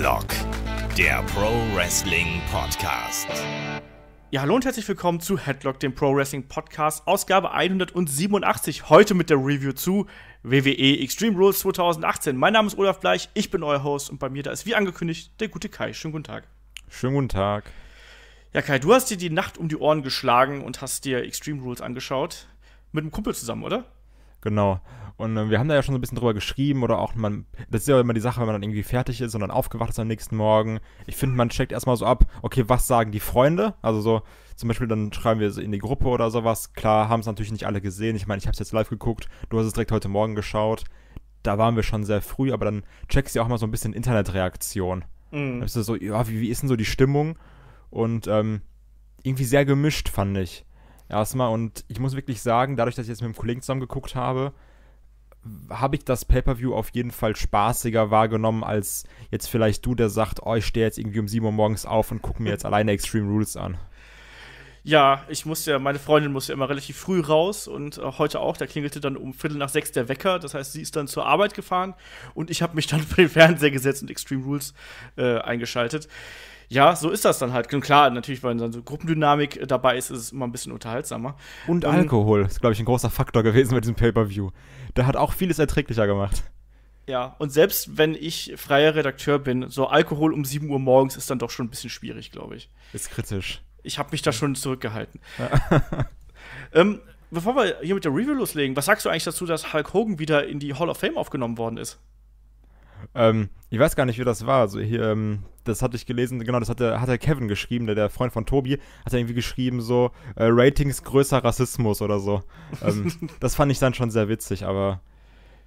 Headlock, der Pro Wrestling Podcast. Ja, hallo und herzlich willkommen zu Headlock, dem Pro Wrestling Podcast, Ausgabe 187. Heute mit der Review zu WWE Extreme Rules 2018. Mein Name ist Olaf Bleich, ich bin euer Host und bei mir da ist wie angekündigt der gute Kai. Schönen guten Tag. Schönen guten Tag. Ja, Kai, du hast dir die Nacht um die Ohren geschlagen und hast dir Extreme Rules angeschaut. Mit einem Kumpel zusammen, oder? Genau. Und äh, wir haben da ja schon so ein bisschen drüber geschrieben oder auch man, das ist ja immer die Sache, wenn man dann irgendwie fertig ist und dann aufgewacht ist am nächsten Morgen. Ich finde, man checkt erstmal so ab, okay, was sagen die Freunde? Also so, zum Beispiel dann schreiben wir so in die Gruppe oder sowas. Klar, haben es natürlich nicht alle gesehen. Ich meine, ich habe es jetzt live geguckt, du hast es direkt heute Morgen geschaut. Da waren wir schon sehr früh, aber dann checkst du auch mal so ein bisschen Internetreaktion. Mhm. Dann bist du so, ja, wie, wie ist denn so die Stimmung? Und ähm, irgendwie sehr gemischt, fand ich. Erstmal, und ich muss wirklich sagen, dadurch, dass ich jetzt mit einem Kollegen zusammen geguckt habe, habe ich das Pay-per-view auf jeden Fall spaßiger wahrgenommen als jetzt vielleicht du, der sagt, oh, ich stehe jetzt irgendwie um 7 Uhr morgens auf und gucke mir jetzt alleine Extreme Rules an. Ja, ich muss ja, meine Freundin muss ja immer relativ früh raus und äh, heute auch, da klingelte dann um Viertel nach sechs der Wecker. Das heißt, sie ist dann zur Arbeit gefahren und ich habe mich dann vor den Fernseher gesetzt und Extreme Rules äh, eingeschaltet ja, so ist das dann halt. Und klar, natürlich, weil dann so Gruppendynamik äh, dabei ist, ist es immer ein bisschen unterhaltsamer. Und ähm, Alkohol ist, glaube ich, ein großer Faktor gewesen bei diesem Pay-Per-View. Der hat auch vieles erträglicher gemacht. Ja, und selbst wenn ich freier Redakteur bin, so Alkohol um 7 Uhr morgens ist dann doch schon ein bisschen schwierig, glaube ich. Ist kritisch. Ich habe mich da schon zurückgehalten. ähm, bevor wir hier mit der Review loslegen, was sagst du eigentlich dazu, dass Hulk Hogan wieder in die Hall of Fame aufgenommen worden ist? Ähm, ich weiß gar nicht, wie das war. Also hier, ähm, das hatte ich gelesen, genau, das hat der Kevin geschrieben, der, der Freund von Tobi, hat irgendwie geschrieben, so äh, Ratings größer Rassismus oder so. Ähm, das fand ich dann schon sehr witzig, aber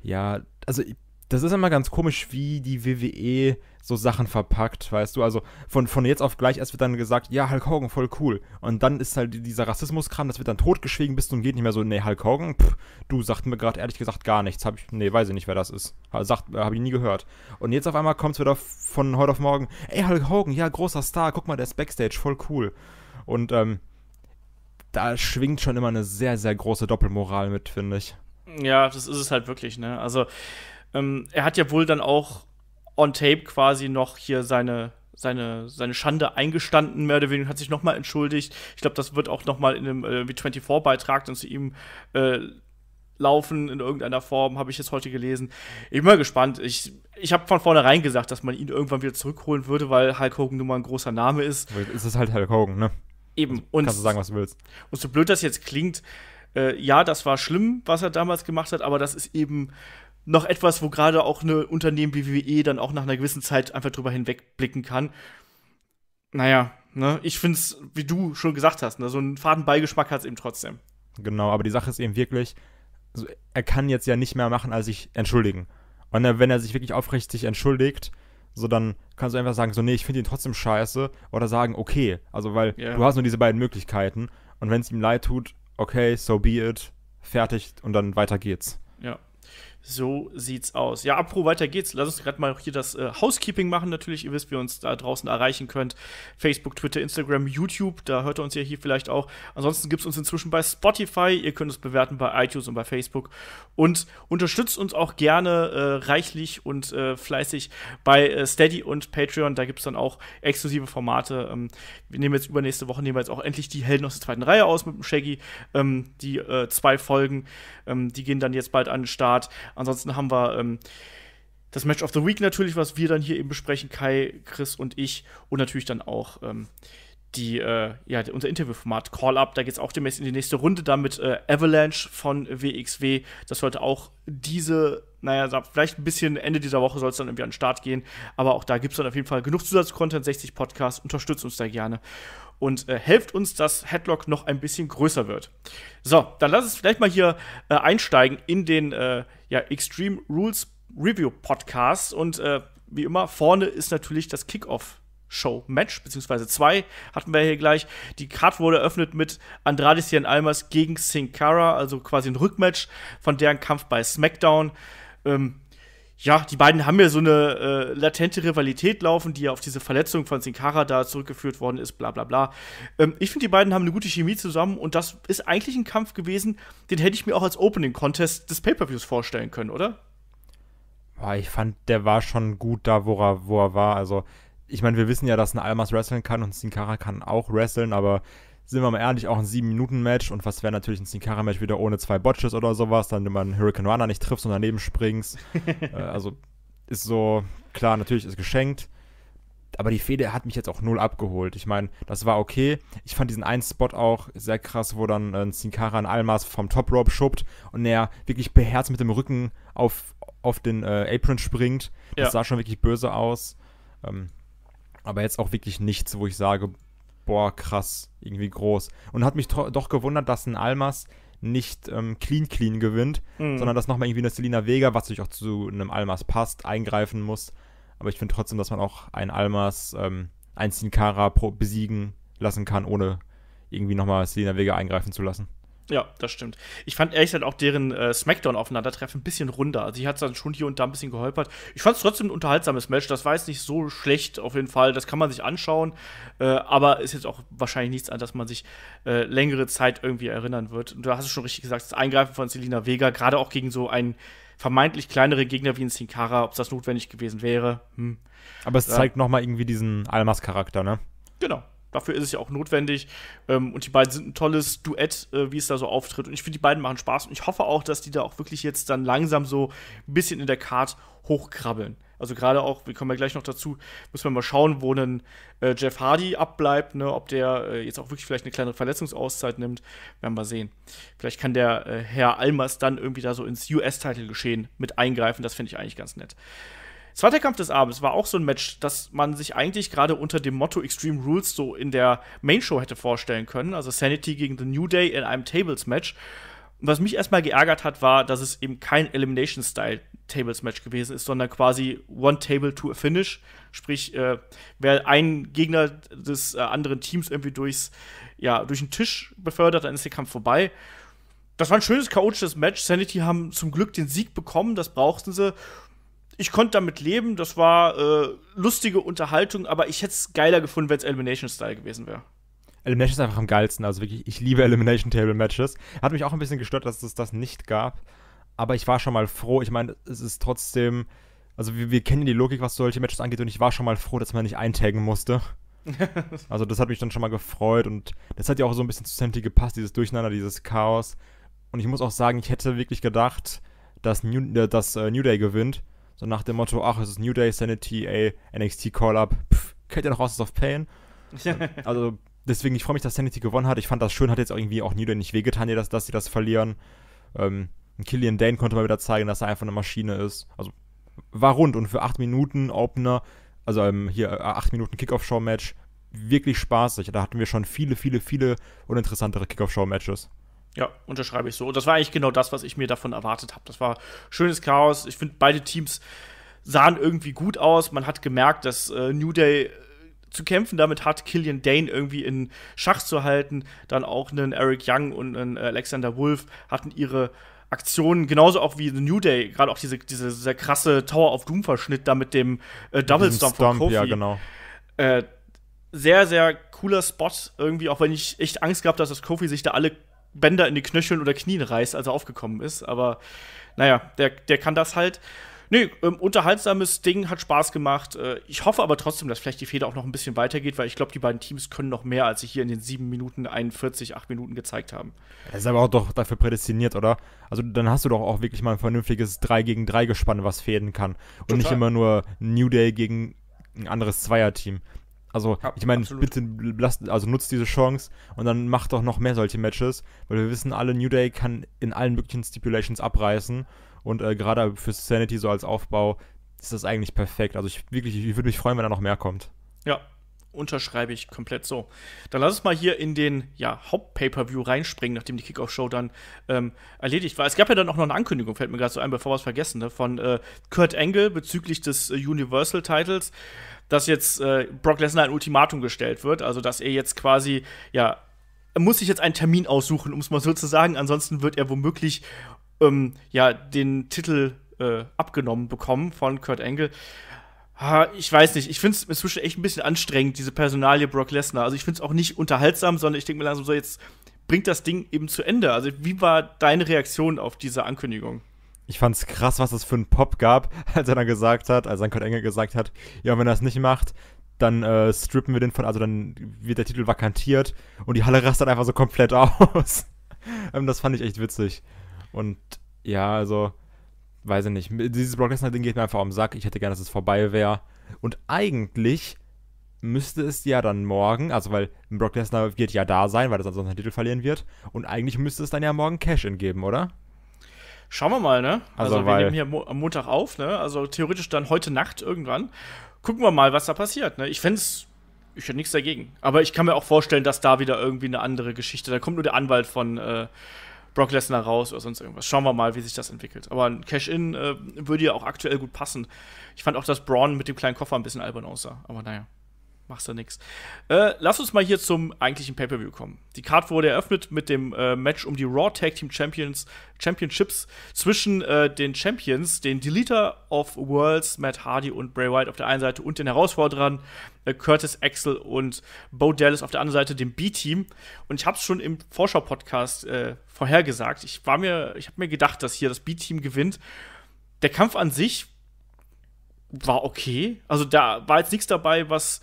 ja, also ich, das ist immer ganz komisch, wie die WWE so Sachen verpackt, weißt du? Also von, von jetzt auf gleich erst wird dann gesagt, ja, Hulk Hogan, voll cool. Und dann ist halt dieser Rassismuskram, das wird dann totgeschwiegen, bis zum geht nicht mehr so, nee, Hulk Hogan, pff, du, sagst mir gerade ehrlich gesagt gar nichts. Hab ich, nee, weiß ich nicht, wer das ist. Sagt, äh, hab ich nie gehört. Und jetzt auf einmal kommt es wieder von heute auf morgen, ey, Hulk Hogan, ja, großer Star, guck mal, der ist Backstage, voll cool. Und, ähm, da schwingt schon immer eine sehr, sehr große Doppelmoral mit, finde ich. Ja, das ist es halt wirklich, ne? Also, ähm, er hat ja wohl dann auch on tape quasi noch hier seine, seine, seine Schande eingestanden, mehr oder weniger, hat sich nochmal entschuldigt. Ich glaube, das wird auch nochmal in einem äh, V24-Beitrag dann zu ihm äh, laufen in irgendeiner Form, habe ich jetzt heute gelesen. Ich bin mal gespannt. Ich, ich habe von vornherein gesagt, dass man ihn irgendwann wieder zurückholen würde, weil Hulk Hogan nun mal ein großer Name ist. Es ist halt Hulk Hogan, ne? Eben. Also, und, kannst du sagen, was du willst. Und so blöd das jetzt klingt, äh, ja, das war schlimm, was er damals gemacht hat, aber das ist eben noch etwas, wo gerade auch eine Unternehmen wie WWE dann auch nach einer gewissen Zeit einfach drüber hinwegblicken kann. Naja, ne, ich finde es, wie du schon gesagt hast, ne, so einen faden Beigeschmack hat es eben trotzdem. Genau, aber die Sache ist eben wirklich, also er kann jetzt ja nicht mehr machen, als sich entschuldigen. Und wenn er sich wirklich aufrichtig entschuldigt, so dann kannst du einfach sagen, so, nee, ich finde ihn trotzdem scheiße. Oder sagen, okay. Also, weil yeah. du hast nur diese beiden Möglichkeiten. Und wenn es ihm leid tut, okay, so be it, fertig und dann weiter geht's. Ja. So sieht's aus. Ja, apro, weiter geht's. Lass uns gerade mal hier das äh, Housekeeping machen. Natürlich, ihr wisst, wie ihr uns da draußen erreichen könnt. Facebook, Twitter, Instagram, YouTube. Da hört ihr uns ja hier vielleicht auch. Ansonsten gibt's uns inzwischen bei Spotify. Ihr könnt uns bewerten bei iTunes und bei Facebook. Und unterstützt uns auch gerne äh, reichlich und äh, fleißig bei äh, Steady und Patreon. Da gibt's dann auch exklusive Formate. Ähm, wir nehmen jetzt übernächste Woche nehmen wir jetzt auch endlich die Helden aus der zweiten Reihe aus mit dem Shaggy. Ähm, die äh, zwei Folgen, ähm, die gehen dann jetzt bald an den Start. Ansonsten haben wir ähm, das Match of the Week natürlich, was wir dann hier eben besprechen, Kai, Chris und ich. Und natürlich dann auch ähm, die, äh, ja, unser Interviewformat Call Up. Da geht es auch demnächst in die nächste Runde. Damit äh, Avalanche von WXW. Das sollte auch diese, naja, vielleicht ein bisschen Ende dieser Woche soll es dann irgendwie an den Start gehen. Aber auch da gibt es dann auf jeden Fall genug Zusatzcontent. 60 Podcasts. Unterstützt uns da gerne und äh, helft uns, dass Headlock noch ein bisschen größer wird. So, dann lass uns vielleicht mal hier äh, einsteigen in den äh, ja, Extreme Rules Review Podcast und äh, wie immer, vorne ist natürlich das Kickoff Show-Match, beziehungsweise zwei hatten wir hier gleich. Die Card wurde eröffnet mit Andrade Cien Almas gegen Sin Cara, also quasi ein Rückmatch von deren Kampf bei SmackDown. Ähm, ja, die beiden haben ja so eine äh, latente Rivalität laufen, die ja auf diese Verletzung von Sincara da zurückgeführt worden ist, bla bla bla. Ähm, ich finde, die beiden haben eine gute Chemie zusammen und das ist eigentlich ein Kampf gewesen, den hätte ich mir auch als Opening Contest des Pay-Per-Views vorstellen können, oder? Boah, ich fand, der war schon gut da, wo er, wo er war. Also, ich meine, wir wissen ja, dass ein Almas wrestlen kann und Sincara kann auch wrestlen, aber sind wir mal ehrlich, auch ein 7-Minuten-Match und was wäre natürlich ein sincara match wieder ohne zwei Botches oder sowas, dann wenn man Hurricane Runner nicht triffst und daneben springst. äh, also ist so, klar, natürlich ist geschenkt. Aber die Fehde hat mich jetzt auch null abgeholt. Ich meine, das war okay. Ich fand diesen einen Spot auch sehr krass, wo dann äh, Sincara ein Almas vom Top Rope schubt und er wirklich beherzt mit dem Rücken auf, auf den äh, Apron springt. Das ja. sah schon wirklich böse aus. Ähm, aber jetzt auch wirklich nichts, wo ich sage, boah, krass, irgendwie groß. Und hat mich doch gewundert, dass ein Almas nicht ähm, clean clean gewinnt, mhm. sondern dass nochmal irgendwie eine Selina Vega, was natürlich auch zu einem Almas passt, eingreifen muss. Aber ich finde trotzdem, dass man auch ein Almas, ähm, einen Sinkara besiegen lassen kann, ohne irgendwie nochmal Selina Vega eingreifen zu lassen. Ja, das stimmt. Ich fand ehrlich gesagt auch deren äh, Smackdown-Aufeinandertreffen ein bisschen runder. Also, ich hatte es dann schon hier und da ein bisschen geholpert. Ich fand es trotzdem ein unterhaltsames Match. Das war jetzt nicht so schlecht, auf jeden Fall. Das kann man sich anschauen. Äh, aber ist jetzt auch wahrscheinlich nichts, an das man sich äh, längere Zeit irgendwie erinnern wird. Und du hast es schon richtig gesagt: das Eingreifen von Selina Vega, gerade auch gegen so einen vermeintlich kleinere Gegner wie ein Sinkara, ob das notwendig gewesen wäre. Hm. Aber es ja. zeigt nochmal irgendwie diesen Almas-Charakter, ne? Genau, Dafür ist es ja auch notwendig. Ähm, und die beiden sind ein tolles Duett, äh, wie es da so auftritt. Und ich finde, die beiden machen Spaß. Und ich hoffe auch, dass die da auch wirklich jetzt dann langsam so ein bisschen in der Card hochkrabbeln. Also gerade auch, wir kommen ja gleich noch dazu, müssen wir mal schauen, wo denn äh, Jeff Hardy abbleibt, ne? ob der äh, jetzt auch wirklich vielleicht eine kleine Verletzungsauszeit nimmt, werden wir sehen. Vielleicht kann der äh, Herr Almas dann irgendwie da so ins US-Title-Geschehen mit eingreifen, das finde ich eigentlich ganz nett. Zweiter Kampf des Abends war auch so ein Match, das man sich eigentlich gerade unter dem Motto Extreme Rules so in der Main Show hätte vorstellen können. Also Sanity gegen The New Day in einem Tables Match. Und was mich erstmal geärgert hat, war, dass es eben kein Elimination-Style Tables Match gewesen ist, sondern quasi One Table to a Finish. Sprich, äh, wer einen Gegner des äh, anderen Teams irgendwie durchs, ja, durch den Tisch befördert, dann ist der Kampf vorbei das war ein schönes, chaotisches Match. Sanity haben zum Glück den Sieg bekommen, das brauchten sie ich konnte damit leben, das war äh, lustige Unterhaltung, aber ich hätte es geiler gefunden, wenn es Elimination Style gewesen wäre. Elimination ist einfach am geilsten, also wirklich, ich liebe Elimination Table Matches. Hat mich auch ein bisschen gestört, dass es das nicht gab, aber ich war schon mal froh. Ich meine, es ist trotzdem, also wir, wir kennen die Logik, was solche Matches angeht, und ich war schon mal froh, dass man nicht eintaggen musste. also das hat mich dann schon mal gefreut und das hat ja auch so ein bisschen zu Santi gepasst, dieses Durcheinander, dieses Chaos. Und ich muss auch sagen, ich hätte wirklich gedacht, dass New, äh, dass, äh, New Day gewinnt so nach dem Motto, ach, es ist New Day, Sanity, ey, NXT Call-Up, kennt ihr noch Houses of Pain? also deswegen, ich freue mich, dass Sanity gewonnen hat. Ich fand das schön, hat jetzt irgendwie auch New Day nicht wehgetan, dass, dass sie das verlieren. Ähm, Killian Dane konnte mal wieder zeigen, dass er einfach eine Maschine ist. Also war rund und für 8 Minuten Opener, also ähm, hier 8 äh, Minuten Kickoff-Show-Match, wirklich spaßig. Da hatten wir schon viele, viele, viele uninteressantere Kickoff-Show-Matches. Ja, unterschreibe ich so. Und das war eigentlich genau das, was ich mir davon erwartet habe. Das war schönes Chaos. Ich finde, beide Teams sahen irgendwie gut aus. Man hat gemerkt, dass äh, New Day äh, zu kämpfen damit hat, Killian Dane irgendwie in Schach zu halten. Dann auch einen Eric Young und einen Alexander Wolf hatten ihre Aktionen, genauso auch wie The New Day, gerade auch diese, diese sehr krasse Tower of Doom-Verschnitt da mit dem äh, Double Stomp von Kofi. Ja, genau. Äh, sehr, sehr cooler Spot irgendwie, auch wenn ich echt Angst gehabt habe, dass Kofi sich da alle Bänder in die Knöcheln oder Knien reißt, als er aufgekommen ist. Aber naja, der, der kann das halt. Nee, ähm, unterhaltsames Ding, hat Spaß gemacht. Äh, ich hoffe aber trotzdem, dass vielleicht die Feder auch noch ein bisschen weitergeht, weil ich glaube, die beiden Teams können noch mehr, als sie hier in den 7 Minuten 41, 8 Minuten gezeigt haben. Er ist aber auch doch dafür prädestiniert, oder? Also dann hast du doch auch wirklich mal ein vernünftiges 3 gegen 3 Gespann, was fäden kann. Und Total. nicht immer nur New Day gegen ein anderes Zweierteam. Also, ja, ich meine, bitte lasst, also nutzt diese Chance und dann macht doch noch mehr solche Matches, weil wir wissen alle, New Day kann in allen möglichen Stipulations abreißen und äh, gerade für Sanity so als Aufbau ist das eigentlich perfekt. Also, ich wirklich, ich würde mich freuen, wenn da noch mehr kommt. Ja, unterschreibe ich komplett so. Dann lass uns mal hier in den ja, Haupt-Pay-Per-View reinspringen, nachdem die Kickoff-Show dann ähm, erledigt war. Es gab ja dann auch noch eine Ankündigung, fällt mir gerade so ein, bevor wir es vergessen, ne, von äh, Kurt Angle bezüglich des äh, Universal-Titles, dass jetzt äh, Brock Lesnar ein Ultimatum gestellt wird, also dass er jetzt quasi, ja, er muss sich jetzt einen Termin aussuchen, um es mal so zu sagen, ansonsten wird er womöglich ähm, ja, den Titel äh, abgenommen bekommen von Kurt Angle. Ha, ich weiß nicht. Ich finde es inzwischen echt ein bisschen anstrengend, diese Personalie Brock Lesnar. Also ich finde es auch nicht unterhaltsam, sondern ich denke mir langsam so, jetzt bringt das Ding eben zu Ende. Also wie war deine Reaktion auf diese Ankündigung? Ich fand es krass, was es für einen Pop gab, als er dann gesagt hat, als sein Kurt Engel gesagt hat, ja, wenn er es nicht macht, dann äh, strippen wir den von, also dann wird der Titel vakantiert und die Halle rastet einfach so komplett aus. Ähm, das fand ich echt witzig. Und ja, also weiß ich nicht, dieses Brock Lesnar-Ding geht mir einfach am Sack. Ich hätte gerne, dass es vorbei wäre. Und eigentlich müsste es ja dann morgen, also weil Brock Lesnar wird ja da sein, weil er sonst seinen Titel verlieren wird. Und eigentlich müsste es dann ja morgen Cash-In geben, oder? Schauen wir mal, ne? Also, also wir nehmen hier am Montag auf, ne? Also theoretisch dann heute Nacht irgendwann. Gucken wir mal, was da passiert, ne? Ich fände es. ich hätte nichts dagegen. Aber ich kann mir auch vorstellen, dass da wieder irgendwie eine andere Geschichte, da kommt nur der Anwalt von, äh, Brock Lesnar raus oder sonst irgendwas. Schauen wir mal, wie sich das entwickelt. Aber ein Cash-In äh, würde ja auch aktuell gut passen. Ich fand auch, dass Braun mit dem kleinen Koffer ein bisschen albern aussah. Aber naja machst du nix. Äh, lass uns mal hier zum eigentlichen Pay-Per-View kommen. Die Card wurde eröffnet mit dem äh, Match um die Raw Tag Team Champions, Championships zwischen äh, den Champions, den Deleter of Worlds, Matt Hardy und Bray Wyatt auf der einen Seite und den Herausforderern äh, Curtis Axel und Bo Dallas auf der anderen Seite, dem B-Team. Und ich hab's schon im Vorschau-Podcast äh, vorhergesagt. Ich war mir, ich habe mir gedacht, dass hier das B-Team gewinnt. Der Kampf an sich war okay. Also da war jetzt nichts dabei, was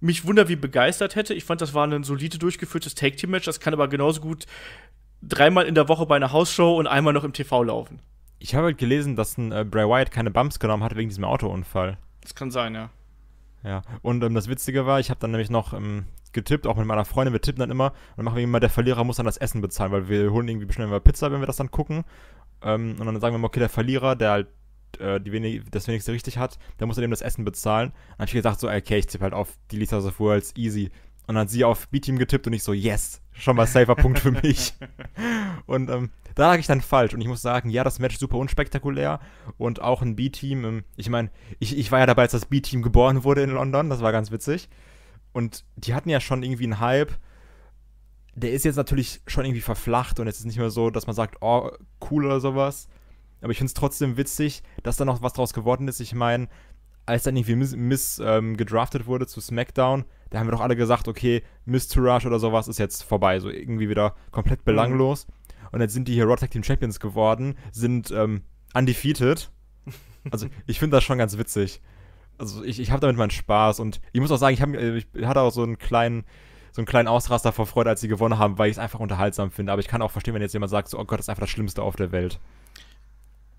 mich wundert, wie begeistert hätte. Ich fand, das war ein solide durchgeführtes Take-Team-Match. Das kann aber genauso gut dreimal in der Woche bei einer Hausshow und einmal noch im TV laufen. Ich habe halt gelesen, dass ein äh, Bray Wyatt keine Bumps genommen hat wegen diesem Autounfall. Das kann sein, ja. Ja, und ähm, das Witzige war, ich habe dann nämlich noch ähm, getippt, auch mit meiner Freundin, wir tippen dann immer und machen wir immer, der Verlierer muss dann das Essen bezahlen, weil wir holen irgendwie bestimmt immer Pizza, wenn wir das dann gucken. Ähm, und dann sagen wir immer, okay, der Verlierer, der halt äh, die wenig, das wenigste richtig hat, dann muss er eben das Essen bezahlen. Dann habe ich gesagt, so, okay, ich tippe halt auf die Lisa Sofu als easy. Und dann hat sie auf B-Team getippt und ich so, yes, schon mal safer Punkt für mich. Und ähm, da lag ich dann falsch. Und ich muss sagen, ja, das Match super unspektakulär. Und auch ein B-Team, ähm, ich meine, ich, ich war ja dabei, als das B-Team geboren wurde in London. Das war ganz witzig. Und die hatten ja schon irgendwie einen Hype. Der ist jetzt natürlich schon irgendwie verflacht und es ist nicht mehr so, dass man sagt, oh, cool oder sowas. Aber ich finde es trotzdem witzig, dass da noch was draus geworden ist. Ich meine, als dann irgendwie Miss, miss ähm, gedraftet wurde zu SmackDown, da haben wir doch alle gesagt, okay, Miss Tourage oder sowas ist jetzt vorbei. So irgendwie wieder komplett mhm. belanglos. Und jetzt sind die hier Raw Tag Team Champions geworden, sind ähm, undefeated. Also ich finde das schon ganz witzig. Also ich, ich habe damit meinen Spaß und ich muss auch sagen, ich, hab, äh, ich hatte auch so einen kleinen so einen kleinen Ausraster vor Freude, als sie gewonnen haben, weil ich es einfach unterhaltsam finde. Aber ich kann auch verstehen, wenn jetzt jemand sagt, so, oh Gott, das ist einfach das Schlimmste auf der Welt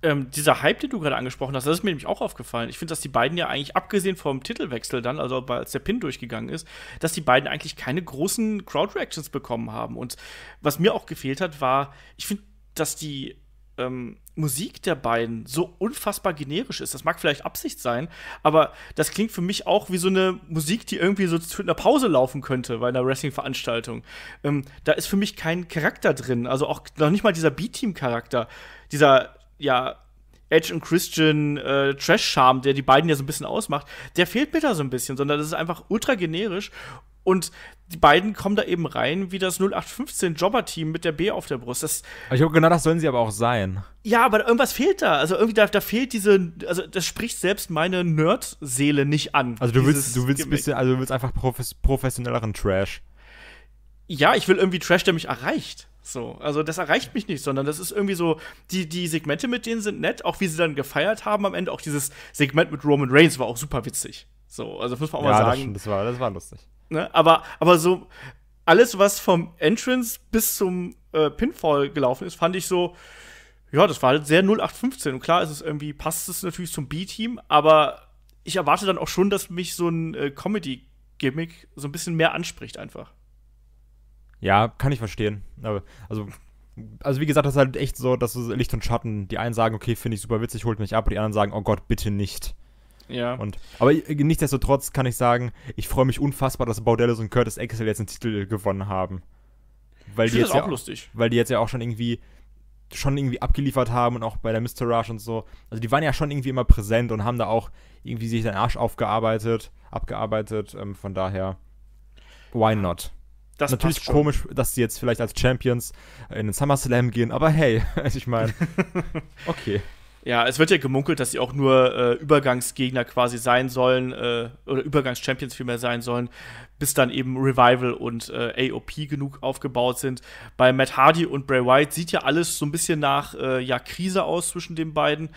ähm, dieser Hype, den du gerade angesprochen hast, das ist mir nämlich auch aufgefallen. Ich finde, dass die beiden ja eigentlich, abgesehen vom Titelwechsel dann, also als der Pin durchgegangen ist, dass die beiden eigentlich keine großen Crowd-Reactions bekommen haben. Und was mir auch gefehlt hat, war, ich finde, dass die ähm, Musik der beiden so unfassbar generisch ist. Das mag vielleicht Absicht sein, aber das klingt für mich auch wie so eine Musik, die irgendwie so zu einer Pause laufen könnte bei einer Wrestling-Veranstaltung. Ähm, da ist für mich kein Charakter drin, also auch noch nicht mal dieser B-Team-Charakter. Dieser ja, Edge und Christian äh, Trash-Charme, der die beiden ja so ein bisschen ausmacht, der fehlt mir da so ein bisschen, sondern das ist einfach ultra generisch und die beiden kommen da eben rein wie das 0815 Jobber-Team mit der B auf der Brust. Das, ich habe genau das sollen sie aber auch sein. Ja, aber irgendwas fehlt da. Also irgendwie da, da fehlt diese, also das spricht selbst meine Nerd-Seele nicht an. Also du willst, du willst ein bisschen, also du willst einfach profes professionelleren Trash. Ja, ich will irgendwie Trash, der mich erreicht. So, also das erreicht mich nicht, sondern das ist irgendwie so, die, die Segmente mit denen sind nett, auch wie sie dann gefeiert haben am Ende, auch dieses Segment mit Roman Reigns war auch super witzig. So, also das muss man auch ja, mal sagen. Das, das, war, das war lustig. Ne? Aber, aber so, alles, was vom Entrance bis zum äh, Pinfall gelaufen ist, fand ich so, ja, das war halt sehr 0815. Und klar ist es irgendwie, passt es natürlich zum B-Team, aber ich erwarte dann auch schon, dass mich so ein äh, Comedy-Gimmick so ein bisschen mehr anspricht einfach. Ja, kann ich verstehen. Aber, also, also wie gesagt, das ist halt echt so, dass Licht und Schatten, die einen sagen, okay, finde ich super witzig, holt mich ab, und die anderen sagen, oh Gott, bitte nicht. Ja. Und, aber äh, nichtsdestotrotz kann ich sagen, ich freue mich unfassbar, dass Baudellis und Curtis Axel jetzt einen Titel gewonnen haben. Weil ich die das auch ja, lustig. Weil die jetzt ja auch schon irgendwie schon irgendwie abgeliefert haben und auch bei der Mr. Rush und so. Also die waren ja schon irgendwie immer präsent und haben da auch irgendwie sich den Arsch aufgearbeitet, abgearbeitet. Ähm, von daher, why not? Das Natürlich komisch, dass sie jetzt vielleicht als Champions in den SummerSlam gehen, aber hey, also ich meine, okay. Ja, es wird ja gemunkelt, dass sie auch nur äh, Übergangsgegner quasi sein sollen, äh, oder Übergangs-Champions vielmehr sein sollen, bis dann eben Revival und äh, AOP genug aufgebaut sind. Bei Matt Hardy und Bray White sieht ja alles so ein bisschen nach äh, ja, Krise aus zwischen den beiden.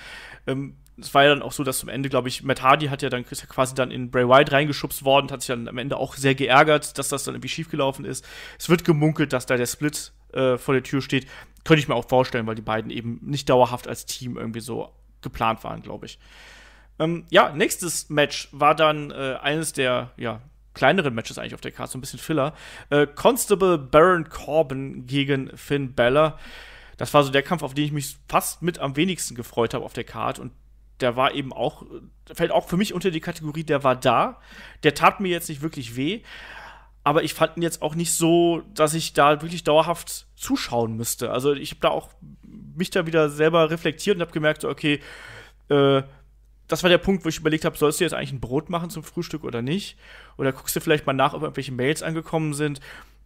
Ähm, es war ja dann auch so, dass zum Ende, glaube ich, Matt Hardy hat ja dann ja quasi dann in Bray Wyatt reingeschubst worden, hat sich dann am Ende auch sehr geärgert, dass das dann irgendwie schiefgelaufen ist. Es wird gemunkelt, dass da der Split äh, vor der Tür steht. Könnte ich mir auch vorstellen, weil die beiden eben nicht dauerhaft als Team irgendwie so geplant waren, glaube ich. Ähm, ja, nächstes Match war dann äh, eines der ja, kleineren Matches eigentlich auf der Karte, so ein bisschen Filler. Äh, Constable Baron Corbin gegen Finn Balor. Das war so der Kampf, auf den ich mich fast mit am wenigsten gefreut habe auf der Karte. Und der war eben auch, äh, fällt auch für mich unter die Kategorie, der war da. Der tat mir jetzt nicht wirklich weh, aber ich fand ihn jetzt auch nicht so, dass ich da wirklich dauerhaft zuschauen müsste. Also ich habe da auch mich da wieder selber reflektiert und habe gemerkt, okay, äh, das war der Punkt, wo ich überlegt habe, sollst du jetzt eigentlich ein Brot machen zum Frühstück oder nicht? Oder guckst du vielleicht mal nach, ob irgendwelche Mails angekommen sind?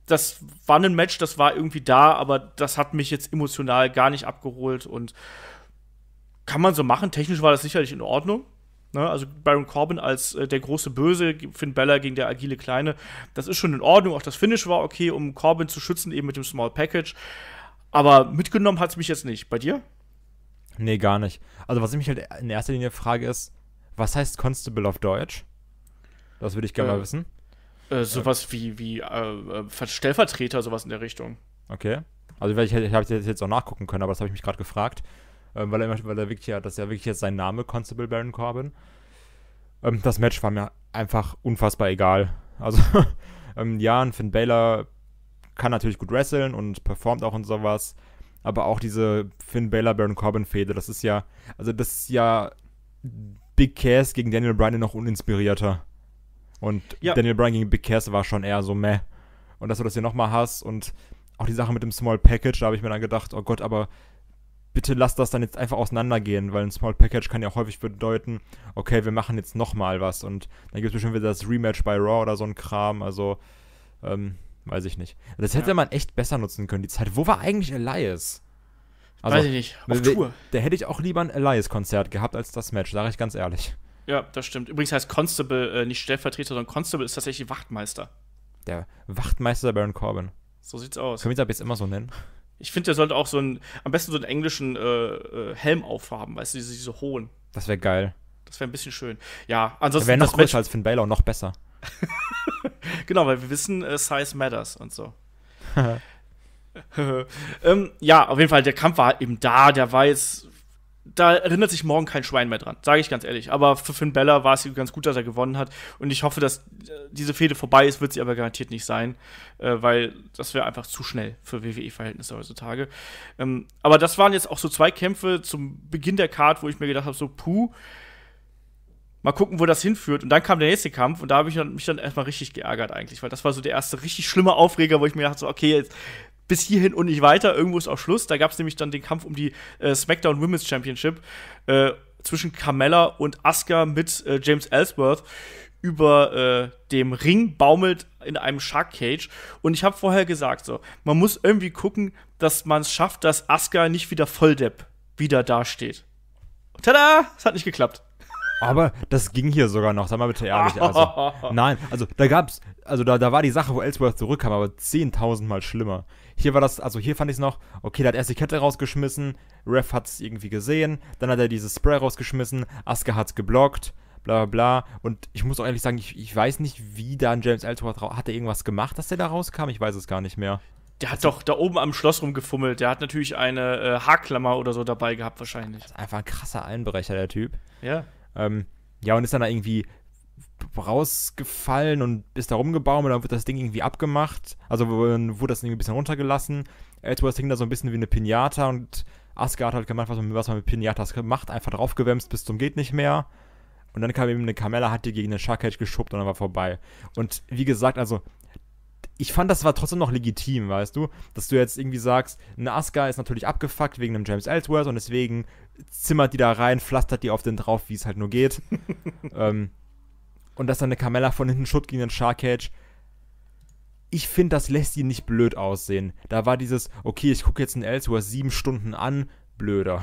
Das war ein Match, das war irgendwie da, aber das hat mich jetzt emotional gar nicht abgeholt und kann man so machen. Technisch war das sicherlich in Ordnung. Ne? Also Baron Corbin als äh, der große Böse, Finn Bella gegen der agile Kleine. Das ist schon in Ordnung. Auch das Finish war okay, um Corbin zu schützen, eben mit dem Small Package. Aber mitgenommen hat es mich jetzt nicht. Bei dir? Nee, gar nicht. Also, was ich mich halt in erster Linie frage, ist, was heißt Constable auf Deutsch? Das würde ich gerne äh, mal wissen. Äh, sowas wie, wie äh, äh, Stellvertreter, sowas in der Richtung. Okay. Also, ich, ich habe jetzt auch nachgucken können, aber das habe ich mich gerade gefragt ähm, weil, er, weil er wirklich ja, das ist ja wirklich jetzt sein Name, Constable Baron Corbin. Ähm, das Match war mir einfach unfassbar egal. Also, ähm, ja, ein Finn Baylor kann natürlich gut wresteln und performt auch und sowas. Aber auch diese Finn Baylor Baron Corbin-Fehde, das ist ja, also das ist ja Big Cass gegen Daniel Bryan noch uninspirierter. Und ja. Daniel Bryan gegen Big Cass war schon eher so meh. Und dass du das hier nochmal hast und auch die Sache mit dem Small Package, da habe ich mir dann gedacht, oh Gott, aber bitte lasst das dann jetzt einfach auseinandergehen, weil ein Small Package kann ja häufig bedeuten, okay, wir machen jetzt nochmal was und dann gibt es bestimmt wieder das Rematch bei Raw oder so ein Kram, also ähm, weiß ich nicht. Das hätte ja. man echt besser nutzen können, die Zeit. Wo war eigentlich Elias? Also, weiß ich nicht, auf wir, Tour. Da hätte ich auch lieber ein Elias-Konzert gehabt als das Match, sage ich ganz ehrlich. Ja, das stimmt. Übrigens heißt Constable äh, nicht Stellvertreter, sondern Constable ist tatsächlich Wachtmeister. Der Wachtmeister Baron Corbin. So sieht's aus. Können wir ihn ab jetzt immer so nennen? Ich finde, der sollte auch so einen, am besten so einen englischen äh, äh Helm aufhaben, weißt du, diese, diese hohen. Das wäre geil. Das wäre ein bisschen schön. Ja, ansonsten. Wäre noch größer Match als Finn Balor, noch besser. genau, weil wir wissen, äh, Size matters und so. ähm, ja, auf jeden Fall, der Kampf war eben da, der war jetzt da erinnert sich morgen kein Schwein mehr dran, sage ich ganz ehrlich. Aber für Finn Bella war es ganz gut, dass er gewonnen hat. Und ich hoffe, dass äh, diese Fehde vorbei ist, wird sie aber garantiert nicht sein, äh, weil das wäre einfach zu schnell für WWE-Verhältnisse heutzutage. Ähm, aber das waren jetzt auch so zwei Kämpfe zum Beginn der Card, wo ich mir gedacht habe, so puh, mal gucken, wo das hinführt. Und dann kam der nächste Kampf und da habe ich mich dann erstmal richtig geärgert eigentlich, weil das war so der erste richtig schlimme Aufreger, wo ich mir dachte, so, okay, jetzt bis hierhin und nicht weiter. Irgendwo ist auch Schluss. Da gab es nämlich dann den Kampf um die äh, SmackDown Women's Championship äh, zwischen Carmella und Asuka mit äh, James Ellsworth über äh, dem Ring baumelt in einem Shark Cage. Und ich habe vorher gesagt, so, man muss irgendwie gucken, dass man es schafft, dass Asuka nicht wieder Volldepp wieder dasteht. Tada! Es hat nicht geklappt. Aber das ging hier sogar noch, sag mal bitte ehrlich. Also. Nein, also da gab's, also da, da war die Sache, wo Ellsworth zurückkam, aber 10.000 Mal schlimmer. Hier war das, also hier fand ich es noch, okay, da hat erst die Kette rausgeschmissen, Ref hat es irgendwie gesehen, dann hat er dieses Spray rausgeschmissen, Asuka hat es geblockt, bla bla bla. Und ich muss auch ehrlich sagen, ich, ich weiß nicht, wie dann James Ellsworth, hat er irgendwas gemacht, dass der da rauskam? Ich weiß es gar nicht mehr. Der hat also, doch da oben am Schloss rumgefummelt. Der hat natürlich eine äh, Haarklammer oder so dabei gehabt, wahrscheinlich. einfach ein krasser Einbrecher, der Typ. Ja. Ähm, ja, und ist dann da irgendwie rausgefallen und ist da und dann wird das Ding irgendwie abgemacht. Also wurde das Ding ein bisschen runtergelassen. Ellsworth hing da so ein bisschen wie eine Pinata und Asgard hat gemacht, was man, was man mit Pinatas macht, einfach draufgewämst bis zum geht nicht mehr. Und dann kam eben eine Kamella, hat die gegen den Sharkhead geschubbt und dann war vorbei. Und wie gesagt, also ich fand, das war trotzdem noch legitim, weißt du? Dass du jetzt irgendwie sagst, eine Asuka ist natürlich abgefuckt wegen einem James Ellsworth und deswegen zimmert die da rein, pflastert die auf den drauf, wie es halt nur geht. ähm, und dass dann eine Carmella von hinten schutt gegen den Shark Cage. Ich finde, das lässt sie nicht blöd aussehen. Da war dieses, okay, ich gucke jetzt einen Elsewhere sieben Stunden an, blöder.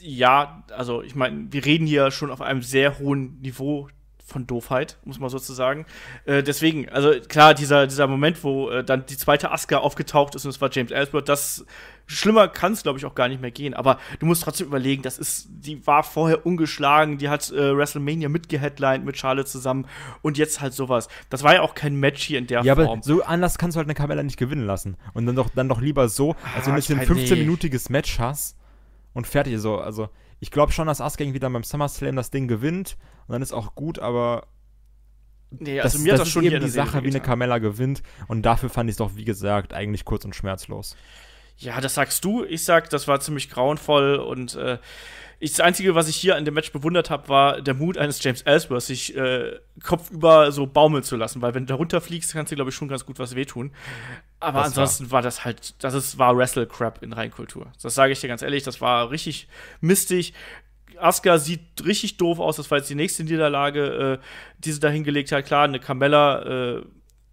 Ja, also ich meine, wir reden hier schon auf einem sehr hohen Niveau von Doofheit, muss man sozusagen. Äh, deswegen, also klar, dieser, dieser Moment, wo äh, dann die zweite Aska aufgetaucht ist und es war James Ellsworth, das schlimmer kann es, glaube ich, auch gar nicht mehr gehen. Aber du musst trotzdem überlegen, das ist, die war vorher ungeschlagen, die hat äh, WrestleMania mitgeheadlined mit Charlotte zusammen und jetzt halt sowas. Das war ja auch kein Match hier in der ja, Form. Ja, aber so anders kannst du halt eine Carmella nicht gewinnen lassen. Und dann doch, dann doch lieber so, als ah, wenn du ein 15-minütiges Match hast und fertig so, also. also ich glaube schon, dass Asuka irgendwie dann beim SummerSlam das Ding gewinnt und dann ist auch gut, aber Nee, also das, mir das, das ist eben die Sache, wie eine Carmella gewinnt. Und dafür fand ich es doch, wie gesagt, eigentlich kurz und schmerzlos. Ja, das sagst du. Ich sag, das war ziemlich grauenvoll und äh, ich, das Einzige, was ich hier an dem Match bewundert habe, war der Mut eines James Ellsworth, sich äh, kopfüber so baumeln zu lassen, weil wenn du da runterfliegst, kannst du, glaube ich, schon ganz gut was wehtun. Aber das ansonsten war. war. das halt, das ist, war Wrestle-Crap in Reinkultur. Das sage ich dir ganz ehrlich, das war richtig mistig. Asuka sieht richtig doof aus, das war jetzt die nächste Niederlage, äh, die sie da hingelegt hat. Klar, eine Carmella äh,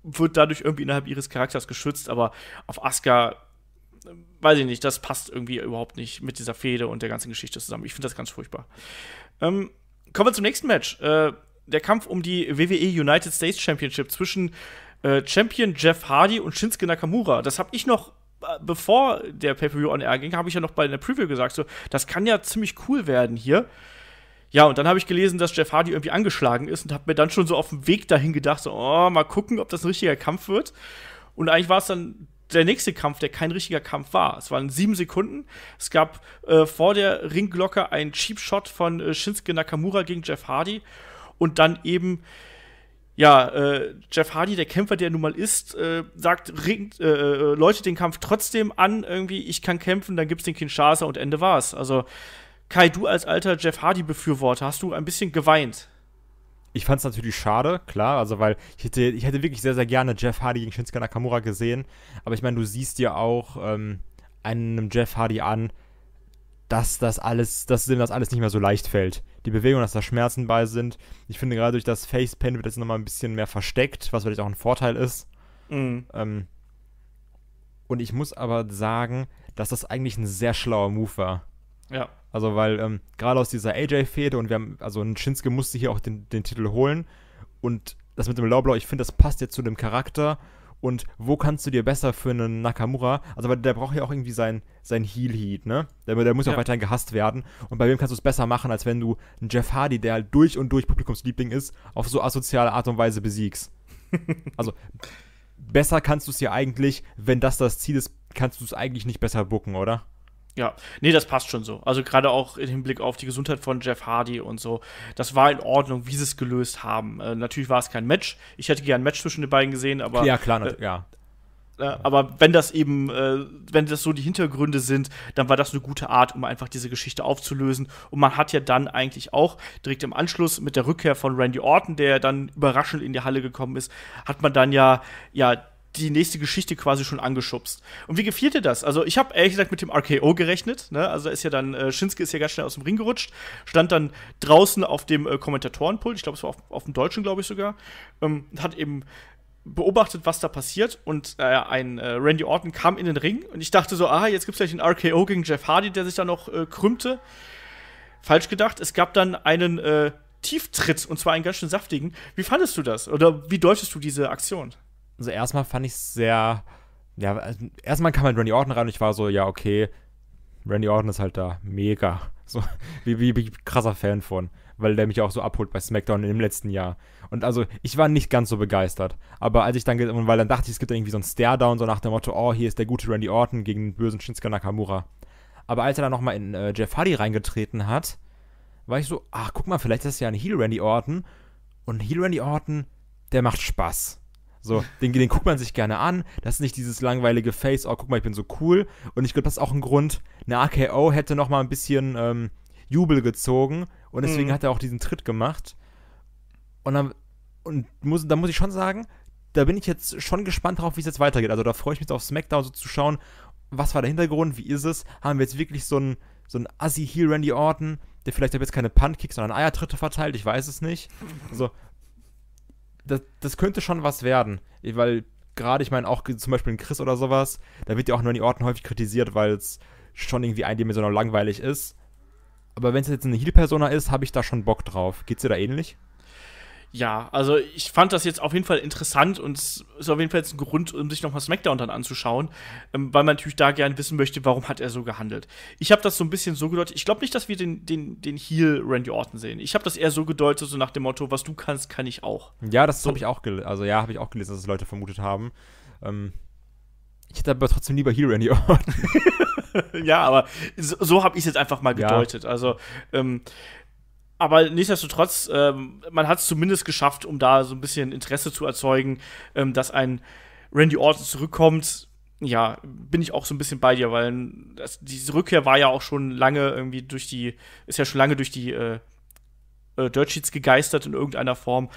wird dadurch irgendwie innerhalb ihres Charakters geschützt, aber auf Asuka weiß ich nicht, das passt irgendwie überhaupt nicht mit dieser Fehde und der ganzen Geschichte zusammen. Ich finde das ganz furchtbar. Ähm, kommen wir zum nächsten Match. Äh, der Kampf um die WWE United States Championship zwischen äh, Champion Jeff Hardy und Shinsuke Nakamura. Das habe ich noch äh, bevor der Pay-Per-View on Air ging, habe ich ja noch bei einer Preview gesagt, so, das kann ja ziemlich cool werden hier. Ja, und dann habe ich gelesen, dass Jeff Hardy irgendwie angeschlagen ist und habe mir dann schon so auf dem Weg dahin gedacht, so, oh, mal gucken, ob das ein richtiger Kampf wird. Und eigentlich war es dann der nächste Kampf, der kein richtiger Kampf war. Es waren sieben Sekunden. Es gab äh, vor der Ringglocke einen Cheap Shot von äh, Shinsuke Nakamura gegen Jeff Hardy und dann eben ja, äh, Jeff Hardy, der Kämpfer, der nun mal ist, äh, sagt, ringt, äh, äh läutet den Kampf trotzdem an, irgendwie, ich kann kämpfen, dann gibt's den Kinshasa und Ende war's. Also, Kai, du als alter Jeff Hardy-Befürworter, hast du ein bisschen geweint? Ich fand es natürlich schade, klar, also weil ich hätte, ich hätte wirklich sehr, sehr gerne Jeff Hardy gegen Shinsuke Nakamura gesehen. Aber ich meine, du siehst ja auch ähm, einem Jeff Hardy an, dass das alles, dass dem das alles nicht mehr so leicht fällt. Die Bewegung, dass da Schmerzen bei sind. Ich finde gerade durch das Facepan wird das nochmal ein bisschen mehr versteckt, was vielleicht auch ein Vorteil ist. Mhm. Ähm, und ich muss aber sagen, dass das eigentlich ein sehr schlauer Move war. Ja. Also, weil ähm, gerade aus dieser AJ-Fehde und wir haben, also Schinske musste hier auch den, den Titel holen. Und das mit dem Laublau, ich finde, das passt jetzt zu dem Charakter. Und wo kannst du dir besser für einen Nakamura? Also, weil der braucht ja auch irgendwie sein, sein Heal-Heat, ne? Der, der muss ja auch weiterhin gehasst werden. Und bei wem kannst du es besser machen, als wenn du einen Jeff Hardy, der halt durch und durch Publikumsliebling ist, auf so asoziale Art und Weise besiegst? also, besser kannst du es ja eigentlich, wenn das das Ziel ist, kannst du es eigentlich nicht besser bucken, oder? Ja, nee, das passt schon so. Also gerade auch im Hinblick auf die Gesundheit von Jeff Hardy und so. Das war in Ordnung, wie sie es gelöst haben. Äh, natürlich war es kein Match. Ich hätte gerne ein Match zwischen den beiden gesehen, aber. Ja, klar, äh, ja. Äh, aber wenn das eben, äh, wenn das so die Hintergründe sind, dann war das eine gute Art, um einfach diese Geschichte aufzulösen. Und man hat ja dann eigentlich auch direkt im Anschluss mit der Rückkehr von Randy Orton, der dann überraschend in die Halle gekommen ist, hat man dann ja, ja, die nächste Geschichte quasi schon angeschubst. Und wie gefiel dir das? Also ich habe ehrlich gesagt mit dem RKO gerechnet. Ne? Also ist ja dann, äh, Schinske ist ja ganz schnell aus dem Ring gerutscht, stand dann draußen auf dem äh, Kommentatorenpult, ich glaube, es war auf, auf dem Deutschen, glaube ich sogar, ähm, hat eben beobachtet, was da passiert und äh, ein äh, Randy Orton kam in den Ring und ich dachte so, ah, jetzt gibt's gleich einen RKO gegen Jeff Hardy, der sich da noch äh, krümmte. Falsch gedacht, es gab dann einen äh, Tieftritt und zwar einen ganz schön saftigen. Wie fandest du das oder wie deutest du diese Aktion? also erstmal fand ich es sehr, ja, also erstmal kam halt Randy Orton rein und ich war so, ja, okay, Randy Orton ist halt da, mega. So, wie, wie, wie krasser Fan von, weil der mich auch so abholt bei SmackDown im letzten Jahr. Und also, ich war nicht ganz so begeistert. Aber als ich dann, weil dann dachte ich, es gibt irgendwie so einen Stare-Down, so nach dem Motto, oh, hier ist der gute Randy Orton gegen den bösen Shinsuke Nakamura. Aber als er dann nochmal in äh, Jeff Hardy reingetreten hat, war ich so, ach, guck mal, vielleicht ist das ja ein Heal Randy Orton. Und Heal Randy Orton, der macht Spaß. So, den, den guckt man sich gerne an. Das ist nicht dieses langweilige Face, oh, guck mal, ich bin so cool. Und ich glaube, das ist auch ein Grund, eine AKO hätte noch mal ein bisschen ähm, Jubel gezogen. Und deswegen mhm. hat er auch diesen Tritt gemacht. Und, dann, und muss, da muss ich schon sagen, da bin ich jetzt schon gespannt drauf, wie es jetzt weitergeht. Also da freue ich mich auf SmackDown so zu schauen, was war der Hintergrund, wie ist es? Haben wir jetzt wirklich so einen, so einen Assi-Heel Randy Orton, der vielleicht jetzt keine Punt-Kicks, sondern Eiertritte verteilt, ich weiß es nicht. So, das, das könnte schon was werden. Weil gerade, ich meine, auch zum Beispiel in Chris oder sowas, da wird ja auch nur in die Orten häufig kritisiert, weil es schon irgendwie eindimensional langweilig ist. Aber wenn es jetzt eine Heal-Persona ist, habe ich da schon Bock drauf. Geht's dir da ähnlich? ja, also ich fand das jetzt auf jeden Fall interessant und es ist auf jeden Fall jetzt ein Grund, um sich nochmal SmackDown dann anzuschauen, ähm, weil man natürlich da gerne wissen möchte, warum hat er so gehandelt. Ich habe das so ein bisschen so gedeutet, ich glaube nicht, dass wir den, den, den Heel Randy Orton sehen. Ich habe das eher so gedeutet, so nach dem Motto, was du kannst, kann ich auch. Ja, das so. habe ich auch gelesen, also ja, habe ich auch gelesen, dass es das Leute vermutet haben. Ähm, ich hätte aber trotzdem lieber Heel Randy Orton. ja, aber so, so habe ich es jetzt einfach mal gedeutet. Ja. Also, ähm, aber nichtsdestotrotz, ähm, man hat es zumindest geschafft, um da so ein bisschen Interesse zu erzeugen, ähm, dass ein Randy Orton zurückkommt. Ja, bin ich auch so ein bisschen bei dir, weil das, diese Rückkehr war ja auch schon lange irgendwie durch die, ist ja schon lange durch die äh, äh, Dirt Sheets gegeistert in irgendeiner Form.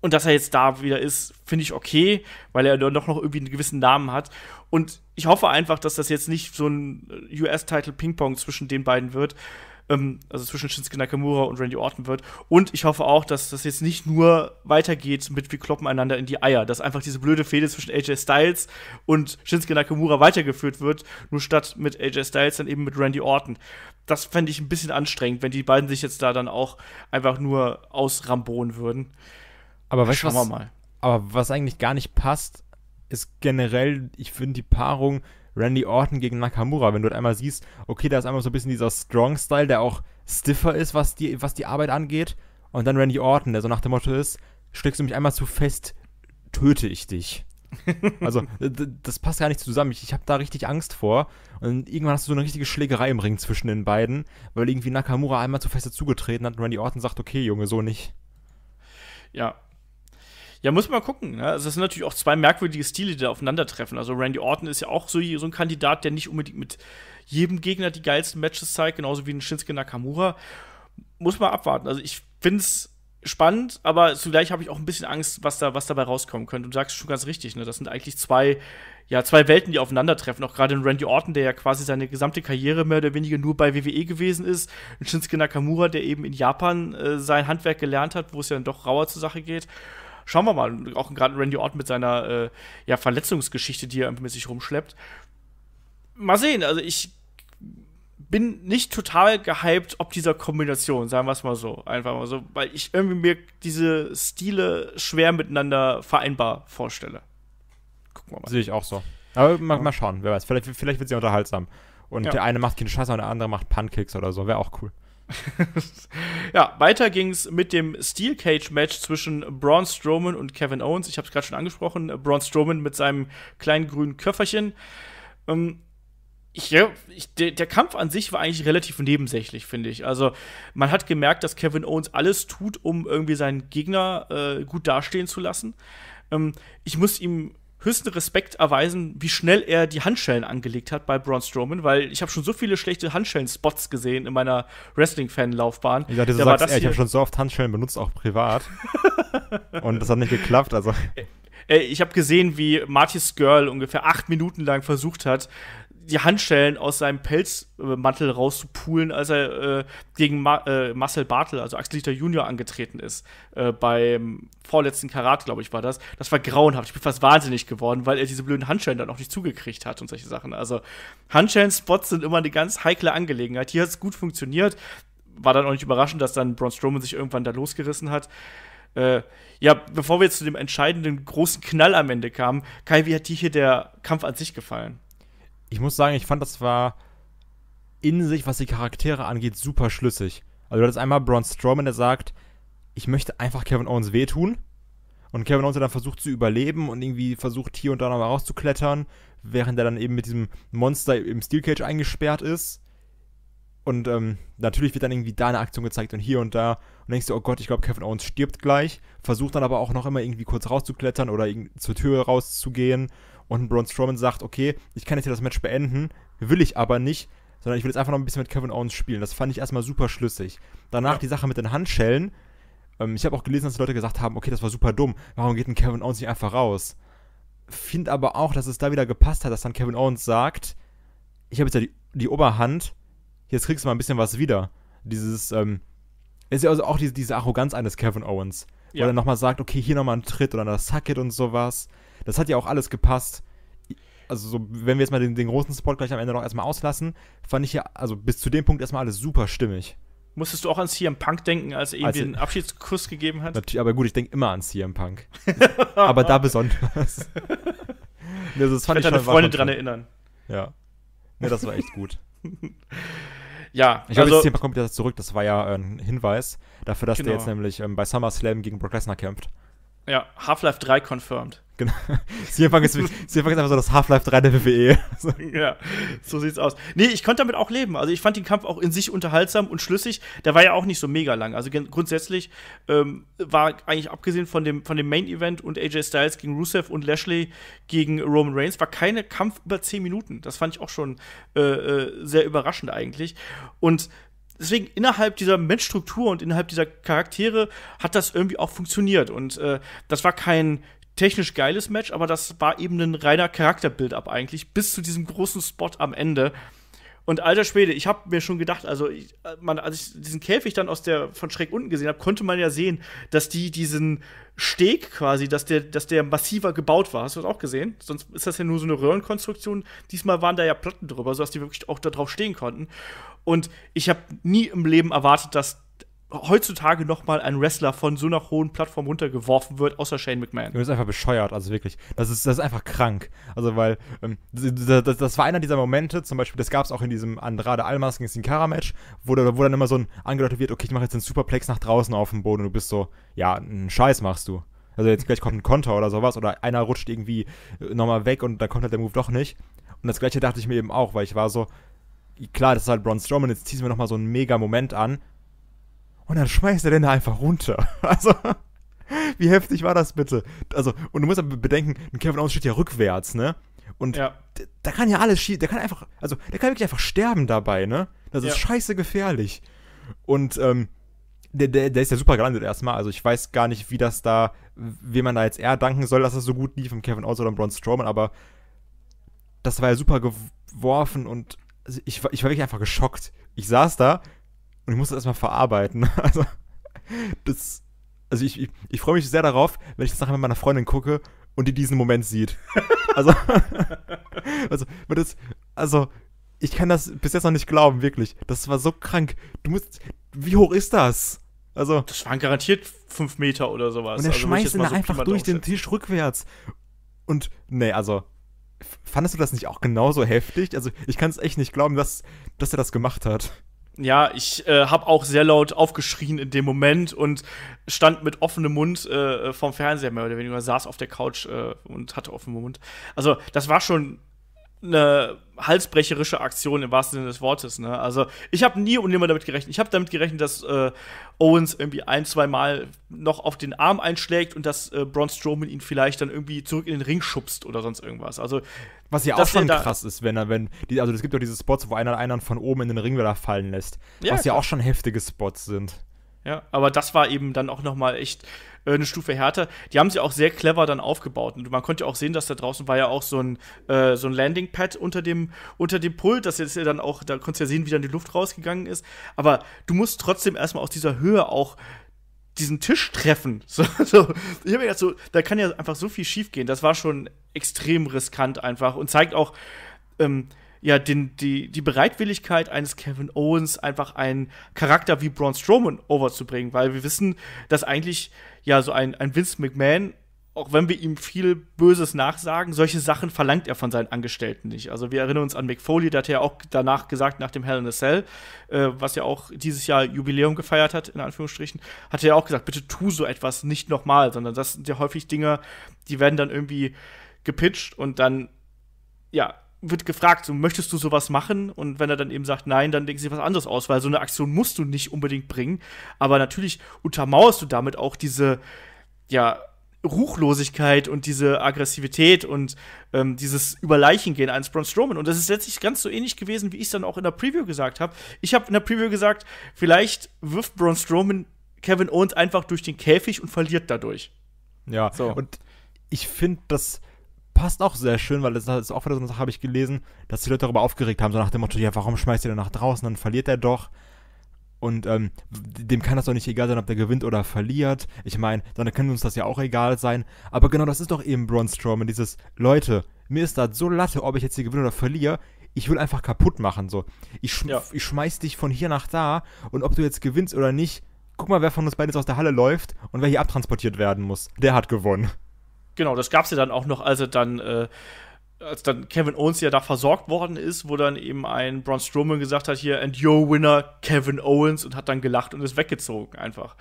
Und dass er jetzt da wieder ist, finde ich okay, weil er doch noch irgendwie einen gewissen Namen hat. Und ich hoffe einfach, dass das jetzt nicht so ein US-Title Ping-Pong zwischen den beiden wird, ähm, also zwischen Shinsuke Nakamura und Randy Orton wird. Und ich hoffe auch, dass das jetzt nicht nur weitergeht mit wir kloppen einander in die Eier, dass einfach diese blöde Fehde zwischen AJ Styles und Shinsuke Nakamura weitergeführt wird, nur statt mit AJ Styles dann eben mit Randy Orton. Das fände ich ein bisschen anstrengend, wenn die beiden sich jetzt da dann auch einfach nur ausrambonen würden. Aber ja, weißt du was? Aber was eigentlich gar nicht passt, ist generell, ich finde die Paarung Randy Orton gegen Nakamura, wenn du halt einmal siehst, okay, da ist einmal so ein bisschen dieser Strong-Style, der auch stiffer ist, was die, was die Arbeit angeht. Und dann Randy Orton, der so nach dem Motto ist, schlägst du mich einmal zu fest, töte ich dich. also, das passt gar nicht zusammen. Ich, ich habe da richtig Angst vor. Und irgendwann hast du so eine richtige Schlägerei im Ring zwischen den beiden, weil irgendwie Nakamura einmal zu fest zugetreten hat und Randy Orton sagt, okay, Junge, so nicht. Ja, ja, muss man gucken. Ne? Also, das sind natürlich auch zwei merkwürdige Stile, die da aufeinandertreffen. Also, Randy Orton ist ja auch so, so ein Kandidat, der nicht unbedingt mit jedem Gegner die geilsten Matches zeigt, genauso wie ein Shinsuke Nakamura. Muss man abwarten. Also, ich finde es spannend, aber zugleich habe ich auch ein bisschen Angst, was, da, was dabei rauskommen könnte. du sagst schon ganz richtig, ne? das sind eigentlich zwei, ja, zwei Welten, die aufeinandertreffen. Auch gerade ein Randy Orton, der ja quasi seine gesamte Karriere mehr oder weniger nur bei WWE gewesen ist. Ein Shinsuke Nakamura, der eben in Japan äh, sein Handwerk gelernt hat, wo es ja dann doch rauer zur Sache geht schauen wir mal. Auch gerade Randy Orton mit seiner äh, ja, Verletzungsgeschichte, die er mit sich rumschleppt. Mal sehen, also ich bin nicht total gehypt ob dieser Kombination, sagen wir es mal so. Einfach mal so, weil ich irgendwie mir diese Stile schwer miteinander vereinbar vorstelle. Gucken wir mal. Sehe ich auch so. Aber mal, mal schauen, wer weiß. Vielleicht, vielleicht wird sie ja unterhaltsam. Und ja. der eine macht keine Scheiße und der andere macht Pancakes oder so. Wäre auch cool. ja, weiter ging es mit dem Steel Cage Match zwischen Braun Strowman und Kevin Owens. Ich habe es gerade schon angesprochen. Braun Strowman mit seinem kleinen grünen Köfferchen. Ähm, ich, ich, der, der, Kampf an sich war eigentlich relativ nebensächlich, finde ich. Also, man hat gemerkt, dass Kevin Owens alles tut, um irgendwie seinen Gegner äh, gut dastehen zu lassen. Ähm, ich muss ihm höchsten Respekt erweisen, wie schnell er die Handschellen angelegt hat bei Braun Strowman, weil ich habe schon so viele schlechte Handschellen-Spots gesehen in meiner Wrestling-Fan-Laufbahn. Ja, du da sagst, das ey, ich habe schon so oft Handschellen benutzt, auch privat. und das hat nicht geklappt, also. Ich habe gesehen, wie Marty Skirl ungefähr acht Minuten lang versucht hat, die Handschellen aus seinem Pelzmantel rauszupulen, als er äh, gegen Ma äh, Marcel Bartel, also Axel Dieter Junior, angetreten ist. Äh, beim vorletzten Karat, glaube ich, war das. Das war grauenhaft. Ich bin fast wahnsinnig geworden, weil er diese blöden Handschellen dann auch nicht zugekriegt hat und solche Sachen. Also Handschellen-Spots sind immer eine ganz heikle Angelegenheit. Hier hat es gut funktioniert. War dann auch nicht überraschend, dass dann Braun Strowman sich irgendwann da losgerissen hat. Äh, ja, bevor wir jetzt zu dem entscheidenden großen Knall am Ende kamen, Kai, wie hat dir hier der Kampf an sich gefallen? ich muss sagen, ich fand, das war in sich, was die Charaktere angeht, super schlüssig. Also, du ist einmal Braun Strowman, der sagt, ich möchte einfach Kevin Owens wehtun. Und Kevin Owens hat dann versucht zu überleben und irgendwie versucht hier und da nochmal rauszuklettern, während er dann eben mit diesem Monster im Steel Cage eingesperrt ist. Und ähm, natürlich wird dann irgendwie da eine Aktion gezeigt und hier und da. Und denkst du, oh Gott, ich glaube, Kevin Owens stirbt gleich. Versucht dann aber auch noch immer irgendwie kurz rauszuklettern oder zur Tür rauszugehen und Braun Strowman sagt, okay, ich kann jetzt hier das Match beenden, will ich aber nicht, sondern ich will jetzt einfach noch ein bisschen mit Kevin Owens spielen. Das fand ich erstmal super schlüssig. Danach ja. die Sache mit den Handschellen. Ähm, ich habe auch gelesen, dass die Leute gesagt haben, okay, das war super dumm. Warum geht denn Kevin Owens nicht einfach raus? Find aber auch, dass es da wieder gepasst hat, dass dann Kevin Owens sagt, ich habe jetzt ja die, die, Oberhand, jetzt kriegst du mal ein bisschen was wieder. Dieses, ähm, ist ja also auch diese, diese Arroganz eines Kevin Owens. Ja. Wo er nochmal sagt, okay, hier nochmal ein Tritt oder das Sucket und sowas. Das hat ja auch alles gepasst. Also, so, wenn wir jetzt mal den, den großen Spot gleich am Ende noch erstmal auslassen, fand ich ja, also bis zu dem Punkt erstmal alles super stimmig. Musstest du auch an CM Punk denken, als er irgendwie also, den Abschiedskuss gegeben hat? Natürlich, aber gut, ich denke immer an CM Punk. aber da besonders. also, das fand ich, ich deine Freunde dran erinnern. Ja. Nee, das war echt gut. ja, ich glaube, also, jetzt kommt wieder zurück. Das war ja äh, ein Hinweis dafür, dass genau. der jetzt nämlich ähm, bei SummerSlam gegen Brock Lesnar kämpft. Ja, Half-Life 3 confirmed. Genau. Cyberpunk ist, einfach so das Half-Life 3 der WWE. ja, so sieht's aus. Nee, ich konnte damit auch leben. Also ich fand den Kampf auch in sich unterhaltsam und schlüssig. Der war ja auch nicht so mega lang. Also grundsätzlich ähm, war eigentlich abgesehen von dem, von dem Main-Event und AJ Styles gegen Rusev und Lashley gegen Roman Reigns, war kein Kampf über 10 Minuten. Das fand ich auch schon äh, äh, sehr überraschend eigentlich. Und deswegen innerhalb dieser Menschstruktur und innerhalb dieser Charaktere hat das irgendwie auch funktioniert. Und äh, das war kein technisch geiles Match, aber das war eben ein reiner charakterbild up eigentlich, bis zu diesem großen Spot am Ende. Und alter Schwede, ich habe mir schon gedacht, also ich, äh, man, als ich diesen Käfig dann aus der von schräg unten gesehen habe, konnte man ja sehen, dass die diesen Steg quasi, dass der, dass der massiver gebaut war. Hast du das auch gesehen? Sonst ist das ja nur so eine Röhrenkonstruktion. Diesmal waren da ja Platten drüber, sodass die wirklich auch da drauf stehen konnten. Und ich habe nie im Leben erwartet, dass heutzutage nochmal ein Wrestler von so einer hohen Plattform runtergeworfen wird, außer Shane McMahon. Du bist einfach bescheuert, also wirklich. Das ist, das ist einfach krank. Also, weil ähm, das, das, war einer dieser Momente, zum Beispiel, das gab es auch in diesem Andrade Almas gegen Sinkara-Match, wo, wo dann immer so ein angedeutet wird, okay, ich mache jetzt einen Superplex nach draußen auf dem Boden und du bist so, ja, einen Scheiß machst du. Also jetzt gleich kommt ein Konter oder sowas oder einer rutscht irgendwie äh, nochmal weg und dann kommt halt der Move doch nicht. Und das gleiche dachte ich mir eben auch, weil ich war so, klar, das ist halt Braun Strowman, jetzt ziehen wir nochmal so einen mega Moment an, und dann schmeißt er den da einfach runter. Also, wie heftig war das bitte? Also, und du musst aber bedenken, ein Kevin Owens steht ja rückwärts, ne? Und ja. da kann ja alles schießen, der kann einfach, also, der kann wirklich einfach sterben dabei, ne? Das ist ja. scheiße gefährlich. Und, ähm, der, der, der ist ja super gelandet erstmal. Also ich weiß gar nicht, wie das da, wem man da jetzt eher danken soll, dass das so gut lief, im Kevin Owens oder im Braun Strowman, aber das war ja super geworfen und also, ich, ich war wirklich einfach geschockt. Ich saß da, und ich muss das erstmal verarbeiten. Also, das, also ich, ich, ich freue mich sehr darauf, wenn ich das nachher mit meiner Freundin gucke und die diesen Moment sieht. Also, also, das, also, ich kann das bis jetzt noch nicht glauben, wirklich. Das war so krank. Du musst, wie hoch ist das? Also, das waren garantiert fünf Meter oder sowas. Und er also, schmeißt ihn so einfach durch den Tisch rückwärts. Und, nee, also, fandest du das nicht auch genauso heftig? Also, ich kann es echt nicht glauben, dass, dass er das gemacht hat ja, ich äh, habe auch sehr laut aufgeschrien in dem Moment und stand mit offenem Mund äh, vom Fernseher mehr oder weniger, saß auf der Couch äh, und hatte offenen Mund. Also, das war schon eine halsbrecherische Aktion im wahrsten Sinne des Wortes. Ne? Also, ich habe nie und nimmer damit gerechnet. Ich habe damit gerechnet, dass äh, Owens irgendwie ein, zwei Mal noch auf den Arm einschlägt und dass äh, Braun Strowman ihn vielleicht dann irgendwie zurück in den Ring schubst oder sonst irgendwas. Also, was ja auch schon krass ist, wenn er, wenn, die, also es gibt doch diese Spots, wo einer einen von oben in den Ringwäller fallen lässt. Ja, was klar. ja auch schon heftige Spots sind. Ja, aber das war eben dann auch nochmal echt äh, eine Stufe härter. Die haben sie auch sehr clever dann aufgebaut. Und man konnte ja auch sehen, dass da draußen war ja auch so ein, äh, so ein Landing-Pad unter dem, unter dem Pult, das jetzt ja dann auch, da konntest du ja sehen, wie dann die Luft rausgegangen ist. Aber du musst trotzdem erstmal aus dieser Höhe auch diesen Tisch treffen. So, so. Ich habe mir gedacht, so, da kann ja einfach so viel schiefgehen. Das war schon extrem riskant einfach und zeigt auch ähm, ja den, die, die Bereitwilligkeit eines Kevin Owens, einfach einen Charakter wie Braun Strowman overzubringen, weil wir wissen, dass eigentlich ja so ein, ein Vince McMahon auch wenn wir ihm viel Böses nachsagen, solche Sachen verlangt er von seinen Angestellten nicht. Also wir erinnern uns an McFoley, der hat ja auch danach gesagt, nach dem Hell in a Cell, äh, was ja auch dieses Jahr Jubiläum gefeiert hat, in Anführungsstrichen, hat er ja auch gesagt, bitte tu so etwas nicht nochmal, sondern das sind ja häufig Dinge, die werden dann irgendwie gepitcht und dann, ja, wird gefragt, so, möchtest du sowas machen? Und wenn er dann eben sagt, nein, dann denken sie was anderes aus, weil so eine Aktion musst du nicht unbedingt bringen. Aber natürlich untermauerst du damit auch diese, ja, Ruchlosigkeit und diese Aggressivität und ähm, dieses Überleichengehen eines Braun Strowman. Und das ist letztlich ganz so ähnlich gewesen, wie ich es dann auch in der Preview gesagt habe. Ich habe in der Preview gesagt, vielleicht wirft Braun Strowman Kevin Owens einfach durch den Käfig und verliert dadurch. Ja, so. und ich finde, das passt auch sehr schön, weil das ist halt auch wieder so eine Sache, habe ich gelesen, dass die Leute darüber aufgeregt haben, so nach dem Motto, ja, warum schmeißt ihr denn nach draußen, dann verliert er doch. Und ähm, dem kann das doch nicht egal sein, ob der gewinnt oder verliert. Ich meine, dann kann uns das ja auch egal sein. Aber genau das ist doch eben Braun Strowman, dieses, Leute, mir ist das so latte, ob ich jetzt hier gewinne oder verliere. Ich will einfach kaputt machen, so. Ich, sch ja. ich schmeiß dich von hier nach da und ob du jetzt gewinnst oder nicht, guck mal, wer von uns beiden jetzt aus der Halle läuft und wer hier abtransportiert werden muss. Der hat gewonnen. Genau, das gab es ja dann auch noch, als er dann äh, als dann Kevin Owens ja da versorgt worden ist, wo dann eben ein Braun Strowman gesagt hat, hier, and your winner, Kevin Owens, und hat dann gelacht und ist weggezogen einfach.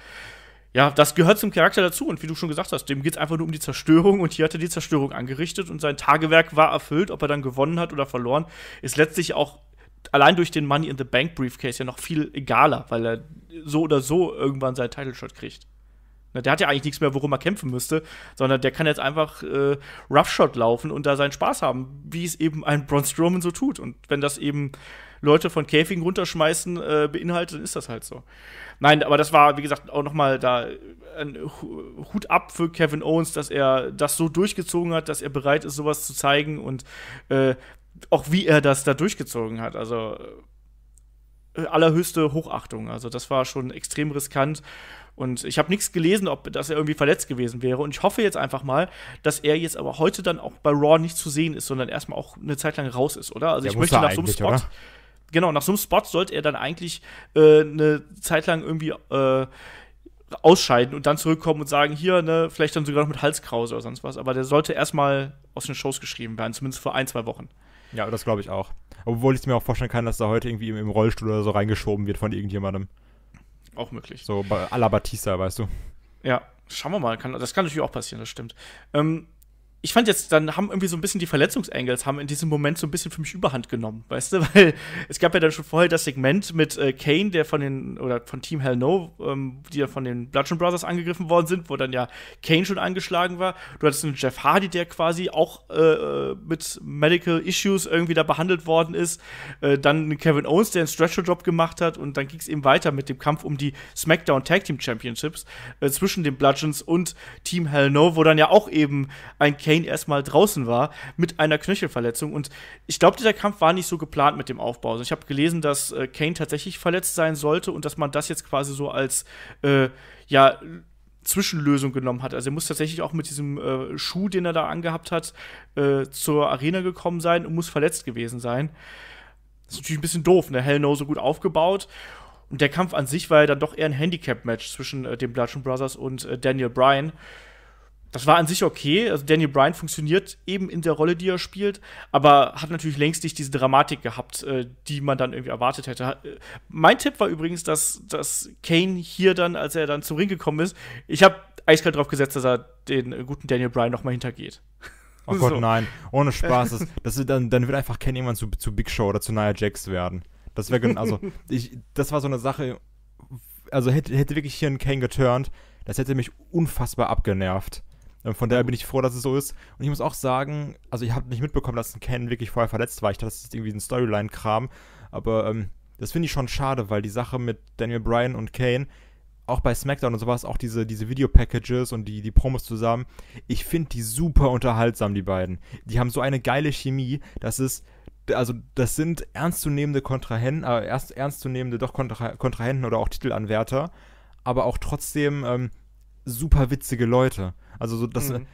Ja, das gehört zum Charakter dazu und wie du schon gesagt hast, dem geht es einfach nur um die Zerstörung und hier hat er die Zerstörung angerichtet und sein Tagewerk war erfüllt, ob er dann gewonnen hat oder verloren, ist letztlich auch allein durch den Money in the Bank Briefcase ja noch viel egaler, weil er so oder so irgendwann seinen Title Shot kriegt. Ne, der hat ja eigentlich nichts mehr, worum er kämpfen müsste, sondern der kann jetzt einfach äh, Roughshot laufen und da seinen Spaß haben, wie es eben ein Braun Strowman so tut. Und wenn das eben Leute von Käfigen runterschmeißen äh, beinhaltet, dann ist das halt so. Nein, aber das war, wie gesagt, auch nochmal da äh, ein Hut ab für Kevin Owens, dass er das so durchgezogen hat, dass er bereit ist, sowas zu zeigen und äh, auch wie er das da durchgezogen hat. Also äh, allerhöchste Hochachtung. Also das war schon extrem riskant und ich habe nichts gelesen, ob dass er irgendwie verletzt gewesen wäre. Und ich hoffe jetzt einfach mal, dass er jetzt aber heute dann auch bei Raw nicht zu sehen ist, sondern erstmal auch eine Zeit lang raus ist, oder? Also ja, ich möchte nach so einem Spot. Oder? Genau, nach so einem Spot sollte er dann eigentlich äh, eine Zeit lang irgendwie äh, ausscheiden und dann zurückkommen und sagen, hier, ne, vielleicht dann sogar noch mit Halskrause oder sonst was. Aber der sollte erstmal aus den Shows geschrieben werden, zumindest vor ein, zwei Wochen. Ja, das glaube ich auch. Obwohl ich mir auch vorstellen kann, dass er heute irgendwie im Rollstuhl oder so reingeschoben wird von irgendjemandem. Auch möglich. So à la Batista, weißt du. Ja, schauen wir mal. das kann natürlich auch passieren, das stimmt. Ähm, ich fand jetzt, dann haben irgendwie so ein bisschen die Verletzungsangles haben in diesem Moment so ein bisschen für mich Überhand genommen, weißt du? Weil es gab ja dann schon vorher das Segment mit äh, Kane, der von den, oder von Team Hell No, ähm, die ja von den Bludgeon Brothers angegriffen worden sind, wo dann ja Kane schon angeschlagen war. Du hattest einen Jeff Hardy, der quasi auch äh, äh mit Medical Issues irgendwie da behandelt worden ist. Äh, dann einen Kevin Owens, der einen Stretcher-Job gemacht hat und dann ging es eben weiter mit dem Kampf um die SmackDown Tag Team Championships äh, zwischen den Bludgeons und Team Hell No, wo dann ja auch eben ein Kane Kane erstmal draußen war mit einer Knöchelverletzung. Und ich glaube, dieser Kampf war nicht so geplant mit dem Aufbau. Also ich habe gelesen, dass äh, Kane tatsächlich verletzt sein sollte und dass man das jetzt quasi so als, äh, ja, Zwischenlösung genommen hat. Also er muss tatsächlich auch mit diesem äh, Schuh, den er da angehabt hat, äh, zur Arena gekommen sein und muss verletzt gewesen sein. Das ist natürlich ein bisschen doof, ne? Hell No so gut aufgebaut. Und der Kampf an sich war ja dann doch eher ein Handicap-Match zwischen äh, den Bludgeon Brothers und äh, Daniel Bryan das war an sich okay. Also Daniel Bryan funktioniert eben in der Rolle, die er spielt, aber hat natürlich längst nicht diese Dramatik gehabt, äh, die man dann irgendwie erwartet hätte. Äh, mein Tipp war übrigens, dass, dass Kane hier dann, als er dann zum Ring gekommen ist, ich habe eiskalt darauf gesetzt, dass er den guten Daniel Bryan nochmal hintergeht. Oh Gott, so. nein. Ohne Spaß. Das, das dann, dann wird einfach Kane irgendwann zu, zu Big Show oder zu Nia Jax werden. Das wäre, also, ich, das war so eine Sache, also hätte, hätte wirklich hier ein Kane geturnt, das hätte mich unfassbar abgenervt. Ähm, von daher bin ich froh, dass es so ist. Und ich muss auch sagen, also ich habe nicht mitbekommen, dass ein Ken wirklich vorher verletzt war. Ich dachte, das ist irgendwie ein Storyline-Kram. Aber ähm, das finde ich schon schade, weil die Sache mit Daniel Bryan und Kane, auch bei SmackDown und sowas, auch diese, diese Video-Packages und die, die Promos zusammen, ich finde die super unterhaltsam, die beiden. Die haben so eine geile Chemie, dass es also das sind ernstzunehmende Kontrahenten, äh, erst, ernstzunehmende doch Kontra Kontrahenten oder auch Titelanwärter, aber auch trotzdem ähm, super witzige Leute. Also so, dass mhm.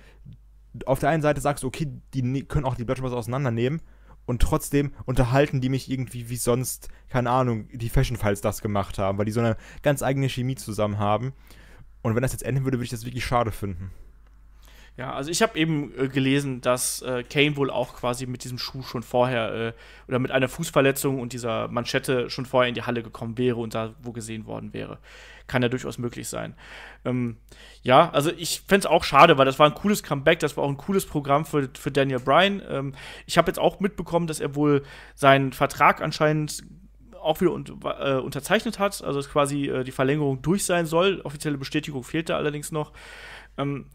auf der einen Seite sagst du, okay, die ne, können auch die Blätter auseinandernehmen und trotzdem unterhalten die mich irgendwie wie sonst, keine Ahnung, die Fashion Files das gemacht haben, weil die so eine ganz eigene Chemie zusammen haben. Und wenn das jetzt enden würde, würde ich das wirklich schade finden. Ja, also ich habe eben äh, gelesen, dass äh, Kane wohl auch quasi mit diesem Schuh schon vorher äh, oder mit einer Fußverletzung und dieser Manschette schon vorher in die Halle gekommen wäre und da wo gesehen worden wäre kann ja durchaus möglich sein. Ähm, ja, also ich fände es auch schade, weil das war ein cooles Comeback, das war auch ein cooles Programm für, für Daniel Bryan. Ähm, ich habe jetzt auch mitbekommen, dass er wohl seinen Vertrag anscheinend auch wieder un äh, unterzeichnet hat, also dass quasi äh, die Verlängerung durch sein soll. Offizielle Bestätigung fehlt da allerdings noch. Ähm,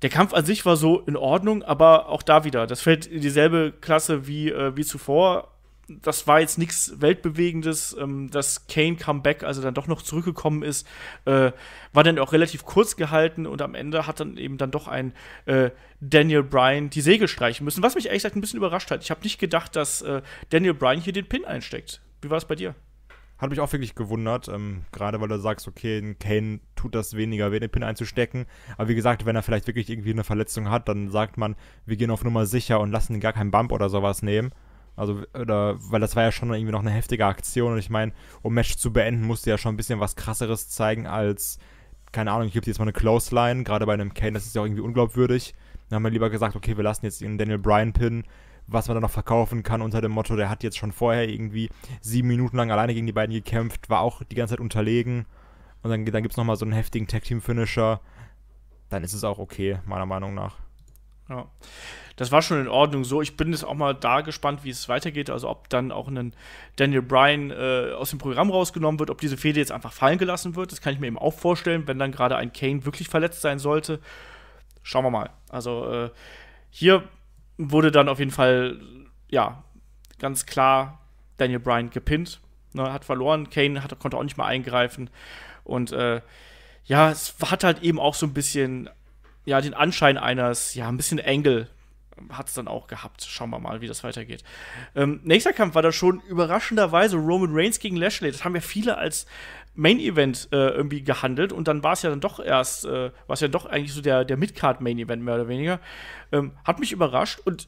der Kampf an sich war so in Ordnung, aber auch da wieder, das fällt in dieselbe Klasse wie, äh, wie zuvor das war jetzt nichts Weltbewegendes, ähm, dass Kane Comeback, also dann doch noch zurückgekommen ist, äh, war dann auch relativ kurz gehalten und am Ende hat dann eben dann doch ein äh, Daniel Bryan die Segel streichen müssen, was mich ehrlich gesagt ein bisschen überrascht hat. Ich habe nicht gedacht, dass äh, Daniel Bryan hier den Pin einsteckt. Wie war es bei dir? Hat mich auch wirklich gewundert, ähm, gerade weil du sagst, okay, Kane tut das weniger weh, den Pin einzustecken. Aber wie gesagt, wenn er vielleicht wirklich irgendwie eine Verletzung hat, dann sagt man, wir gehen auf Nummer sicher und lassen gar keinen Bump oder sowas nehmen. Also, oder, weil das war ja schon irgendwie noch eine heftige Aktion. Und ich meine, um Match zu beenden, musste ja schon ein bisschen was krasseres zeigen als, keine Ahnung, ich gebe jetzt mal eine Close Line, gerade bei einem Kane, das ist ja auch irgendwie unglaubwürdig. Dann haben wir lieber gesagt, okay, wir lassen jetzt den Daniel Bryan pinnen, was man dann noch verkaufen kann unter dem Motto, der hat jetzt schon vorher irgendwie sieben Minuten lang alleine gegen die beiden gekämpft, war auch die ganze Zeit unterlegen. Und dann, dann gibt es nochmal so einen heftigen Tag-Team-Finisher. Dann ist es auch okay, meiner Meinung nach. Ja. Das war schon in Ordnung so. Ich bin jetzt auch mal da gespannt, wie es weitergeht. Also, ob dann auch ein Daniel Bryan äh, aus dem Programm rausgenommen wird, ob diese Fehde jetzt einfach fallen gelassen wird. Das kann ich mir eben auch vorstellen, wenn dann gerade ein Kane wirklich verletzt sein sollte. Schauen wir mal. Also, äh, hier wurde dann auf jeden Fall, ja, ganz klar Daniel Bryan gepinnt. Ne, hat verloren. Kane hat, konnte auch nicht mal eingreifen. Und, äh, ja, es hat halt eben auch so ein bisschen ja, den Anschein eines, ja, ein bisschen Engel hat es dann auch gehabt. Schauen wir mal, wie das weitergeht. Ähm, nächster Kampf war da schon überraschenderweise Roman Reigns gegen Lashley. Das haben ja viele als Main Event äh, irgendwie gehandelt und dann war es ja dann doch erst, äh, war es ja doch eigentlich so der, der Midcard Main Event mehr oder weniger. Ähm, hat mich überrascht und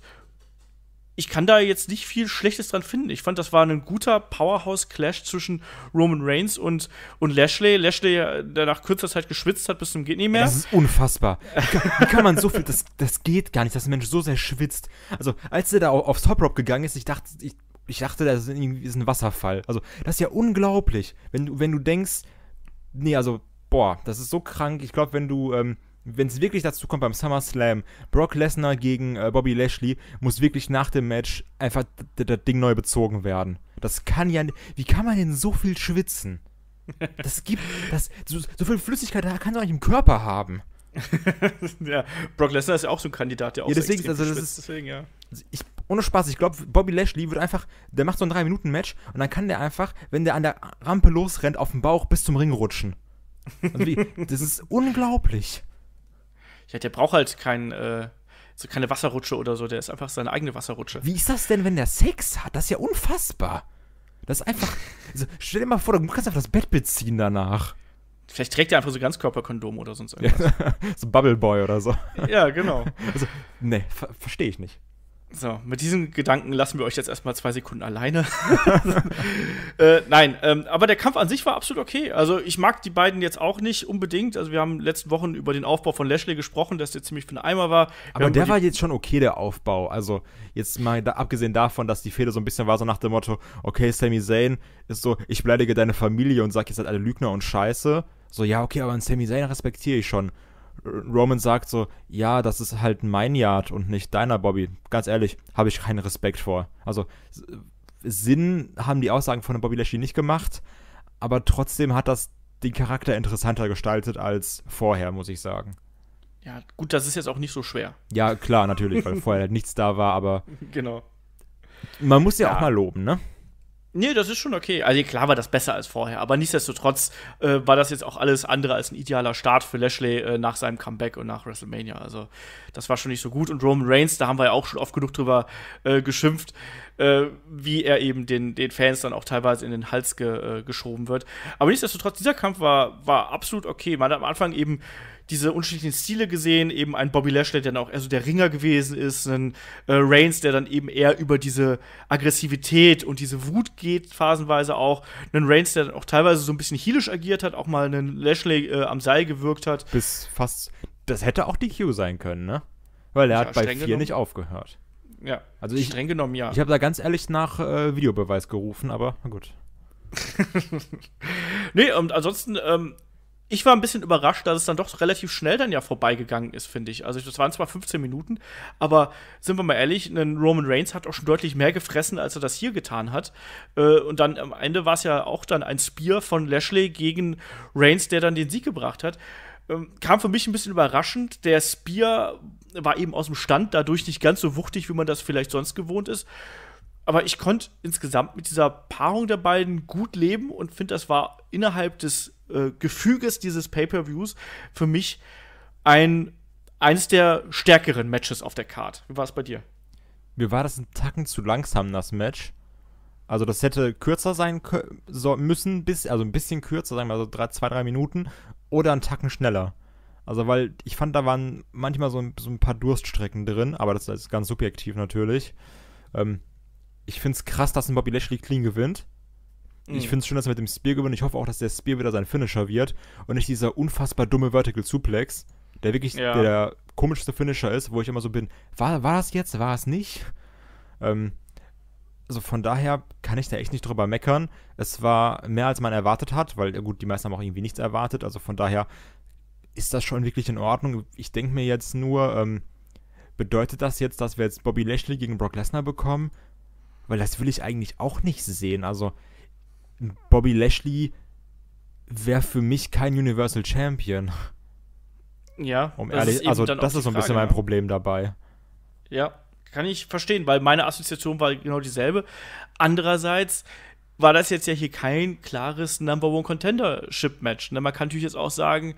ich kann da jetzt nicht viel Schlechtes dran finden. Ich fand, das war ein guter Powerhouse-Clash zwischen Roman Reigns und, und Lashley. Lashley, äh, der nach kürzer Zeit geschwitzt hat, bis zum geht nicht mehr. Das ist unfassbar. Wie kann, wie kann man so viel, das, das geht gar nicht, dass ein Mensch so sehr schwitzt. Also, als er da aufs Top Rope gegangen ist, ich dachte, ich, ich dachte, das ist, ist ein Wasserfall. Also, das ist ja unglaublich. Wenn du, wenn du denkst, nee, also, boah, das ist so krank. Ich glaube, wenn du, ähm, wenn es wirklich dazu kommt beim SummerSlam, Brock Lesnar gegen äh, Bobby Lashley muss wirklich nach dem Match einfach das Ding neu bezogen werden. Das kann ja Wie kann man denn so viel schwitzen? Das gibt. Das, so, so viel Flüssigkeit kann doch eigentlich im Körper haben. ja, Brock Lesnar ist ja auch so ein Kandidat, der auch ja, deswegen, so also, das schwitzt, ist, deswegen, ja. Also ich, ohne Spaß, ich glaube, Bobby Lashley wird einfach, der macht so ein 3-Minuten-Match und dann kann der einfach, wenn der an der Rampe losrennt, auf dem Bauch bis zum Ring rutschen. Also wie, das ist unglaublich ja, der braucht halt kein, äh, so keine Wasserrutsche oder so, der ist einfach seine eigene Wasserrutsche. Wie ist das denn, wenn der Sex hat? Das ist ja unfassbar. Das ist einfach. Also stell dir mal vor, du kannst einfach das Bett beziehen danach. Vielleicht trägt er einfach so Ganzkörperkondom oder sonst irgendwas. so Bubble Boy oder so. Ja, genau. Also, nee, ver verstehe ich nicht. So, mit diesem Gedanken lassen wir euch jetzt erstmal zwei Sekunden alleine. äh, nein, ähm, aber der Kampf an sich war absolut okay. Also ich mag die beiden jetzt auch nicht unbedingt. Also wir haben in den letzten Wochen über den Aufbau von Lashley gesprochen, dass der ziemlich für den Eimer war. Wir aber der war jetzt schon okay, der Aufbau. Also jetzt mal da, abgesehen davon, dass die Fehde so ein bisschen war, so nach dem Motto, okay, Sammy Zayn ist so, ich beleidige deine Familie und sag, ihr seid alle Lügner und Scheiße. So, ja, okay, aber einen Sammy Zayn respektiere ich schon. Roman sagt so, ja, das ist halt mein Yard und nicht deiner, Bobby. Ganz ehrlich, habe ich keinen Respekt vor. Also Sinn haben die Aussagen von Bobby Lashley nicht gemacht, aber trotzdem hat das den Charakter interessanter gestaltet als vorher, muss ich sagen. Ja, gut, das ist jetzt auch nicht so schwer. Ja, klar, natürlich, weil vorher halt nichts da war, aber. Genau. Man muss ja, ja auch mal loben, ne? Nee, das ist schon okay. Also klar war das besser als vorher, aber nichtsdestotrotz äh, war das jetzt auch alles andere als ein idealer Start für Lashley äh, nach seinem Comeback und nach WrestleMania. Also das war schon nicht so gut. Und Roman Reigns, da haben wir ja auch schon oft genug drüber äh, geschimpft, äh, wie er eben den, den Fans dann auch teilweise in den Hals ge äh, geschoben wird. Aber nichtsdestotrotz, dieser Kampf war, war absolut okay. Man hat am Anfang eben diese unterschiedlichen Stile gesehen, eben ein Bobby Lashley, der dann auch eher so der Ringer gewesen ist, ein äh, Reigns, der dann eben eher über diese Aggressivität und diese Wut geht, phasenweise auch, ein Reigns, der dann auch teilweise so ein bisschen heelisch agiert hat, auch mal einen Lashley äh, am Seil gewirkt hat. Bis fast, das hätte auch die Q sein können, ne? Weil er ja, hat bei vier genommen. nicht aufgehört. Ja, also ich, streng genommen ja. Ich habe da ganz ehrlich nach äh, Videobeweis gerufen, aber na gut. nee, und ansonsten, ähm, ich war ein bisschen überrascht, dass es dann doch relativ schnell dann ja vorbeigegangen ist, finde ich. Also das waren zwar 15 Minuten, aber sind wir mal ehrlich, ein Roman Reigns hat auch schon deutlich mehr gefressen, als er das hier getan hat. Äh, und dann am Ende war es ja auch dann ein Spear von Lashley gegen Reigns, der dann den Sieg gebracht hat. Ähm, kam für mich ein bisschen überraschend. Der Spear war eben aus dem Stand, dadurch nicht ganz so wuchtig, wie man das vielleicht sonst gewohnt ist. Aber ich konnte insgesamt mit dieser Paarung der beiden gut leben und finde, das war innerhalb des äh, Gefüges dieses Pay-per-Views für mich ein eines der stärkeren Matches auf der Card. Wie war es bei dir? Mir war das ein Tacken zu langsam, das Match. Also das hätte kürzer sein so müssen, bis, also ein bisschen kürzer, sagen wir mal so drei, zwei, drei Minuten oder ein Tacken schneller. Also weil ich fand, da waren manchmal so ein, so ein paar Durststrecken drin, aber das ist ganz subjektiv natürlich. Ähm, ich finde es krass, dass ein Bobby Lashley clean gewinnt. Mhm. Ich finde es schön, dass er mit dem Spear gewinnt. Ich hoffe auch, dass der Spear wieder sein Finisher wird und nicht dieser unfassbar dumme Vertical Suplex, der wirklich ja. der komischste Finisher ist, wo ich immer so bin, war, war das jetzt, war es nicht? Ähm, also von daher kann ich da echt nicht drüber meckern. Es war mehr, als man erwartet hat, weil gut, die meisten haben auch irgendwie nichts erwartet. Also von daher ist das schon wirklich in Ordnung. Ich denke mir jetzt nur, ähm, bedeutet das jetzt, dass wir jetzt Bobby Lashley gegen Brock Lesnar bekommen? Weil das will ich eigentlich auch nicht sehen. Also Bobby Lashley wäre für mich kein Universal Champion. Ja, um das ehrlich, also das ist so ein bisschen mein Problem dabei. Ja, kann ich verstehen, weil meine Assoziation war genau dieselbe. Andererseits war das jetzt ja hier kein klares Number One Contendership Match. Ne? Man kann natürlich jetzt auch sagen,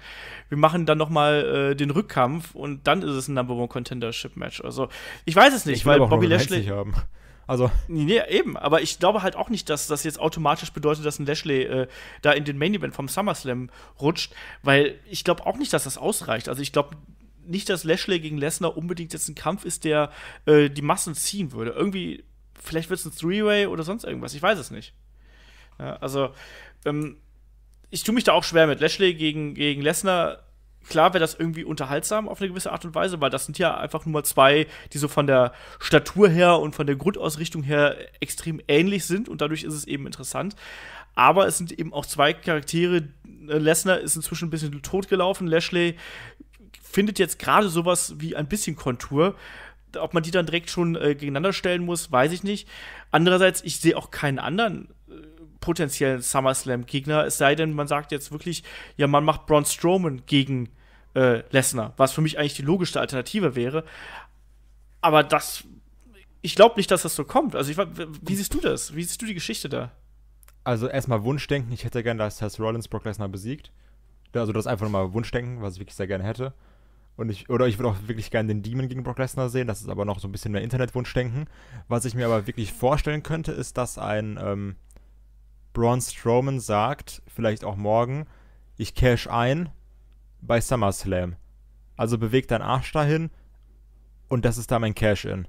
wir machen dann noch mal äh, den Rückkampf und dann ist es ein Number One Contendership Match. Also ich weiß es nicht, weil Bobby Lashley haben. Also. Nee, eben, aber ich glaube halt auch nicht, dass das jetzt automatisch bedeutet, dass ein Lashley äh, da in den Main Event vom SummerSlam rutscht, weil ich glaube auch nicht, dass das ausreicht. Also ich glaube nicht, dass Lashley gegen Lesnar unbedingt jetzt ein Kampf ist, der äh, die Massen ziehen würde. Irgendwie, vielleicht wird es ein Three-Way oder sonst irgendwas, ich weiß es nicht. Ja, also, ähm, ich tue mich da auch schwer mit. Lashley gegen, gegen Lesnar klar wäre das irgendwie unterhaltsam auf eine gewisse Art und Weise, weil das sind ja einfach nur mal zwei, die so von der Statur her und von der Grundausrichtung her extrem ähnlich sind und dadurch ist es eben interessant. Aber es sind eben auch zwei Charaktere. Äh, Lesnar ist inzwischen ein bisschen totgelaufen. Lashley findet jetzt gerade sowas wie ein bisschen Kontur. Ob man die dann direkt schon äh, gegeneinander stellen muss, weiß ich nicht. Andererseits, ich sehe auch keinen anderen potenziellen SummerSlam-Gegner. Es sei denn, man sagt jetzt wirklich, ja, man macht Braun Strowman gegen äh, Lesnar, was für mich eigentlich die logischste Alternative wäre. Aber das, ich glaube nicht, dass das so kommt. Also, ich, wie siehst du das? Wie siehst du die Geschichte da? Also, erstmal Wunschdenken. Ich hätte gerne, dass Seth Rollins Brock Lesnar besiegt. Also, das ist einfach nochmal Wunschdenken, was ich wirklich sehr gerne hätte. Und ich, oder ich würde auch wirklich gerne den Demon gegen Brock Lesnar sehen. Das ist aber noch so ein bisschen mehr Internetwunschdenken. Was ich mir aber wirklich vorstellen könnte, ist, dass ein, ähm, Braun Strowman sagt, vielleicht auch morgen, ich cash ein bei SummerSlam. Also beweg deinen Arsch dahin und das ist da mein Cash-In.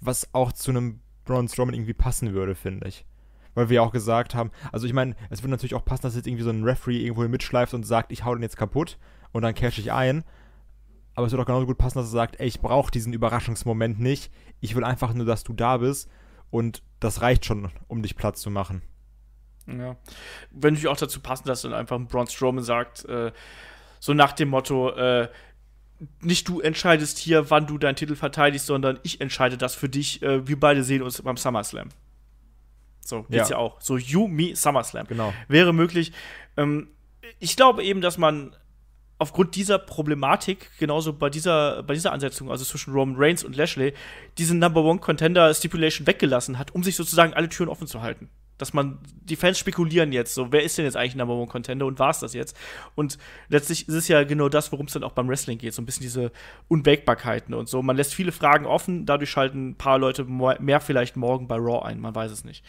Was auch zu einem Braun Strowman irgendwie passen würde, finde ich. Weil wir auch gesagt haben, also ich meine, es würde natürlich auch passen, dass jetzt irgendwie so ein Referee irgendwo mitschleift und sagt, ich hau den jetzt kaputt und dann cash ich ein. Aber es würde auch genauso gut passen, dass er sagt, ey, ich brauche diesen Überraschungsmoment nicht. Ich will einfach nur, dass du da bist und das reicht schon, um dich Platz zu machen. Ja. Wenn natürlich auch dazu passen, dass dann einfach ein Braun Strowman sagt, äh, so nach dem Motto, äh, nicht du entscheidest hier, wann du deinen Titel verteidigst, sondern ich entscheide das für dich. Äh, wir beide sehen uns beim SummerSlam. So jetzt ja. ja auch. So You, Me, SummerSlam. Genau. Wäre möglich. Ähm, ich glaube eben, dass man aufgrund dieser Problematik, genauso bei dieser, bei dieser Ansetzung, also zwischen Roman Reigns und Lashley, diesen Number One Contender Stipulation weggelassen hat, um sich sozusagen alle Türen offen zu halten. Dass man, die Fans spekulieren jetzt so, wer ist denn jetzt eigentlich Number One Contender und war es das jetzt? Und letztlich ist es ja genau das, worum es dann auch beim Wrestling geht, so ein bisschen diese Unwägbarkeiten und so. Man lässt viele Fragen offen, dadurch schalten ein paar Leute mehr vielleicht morgen bei Raw ein, man weiß es nicht.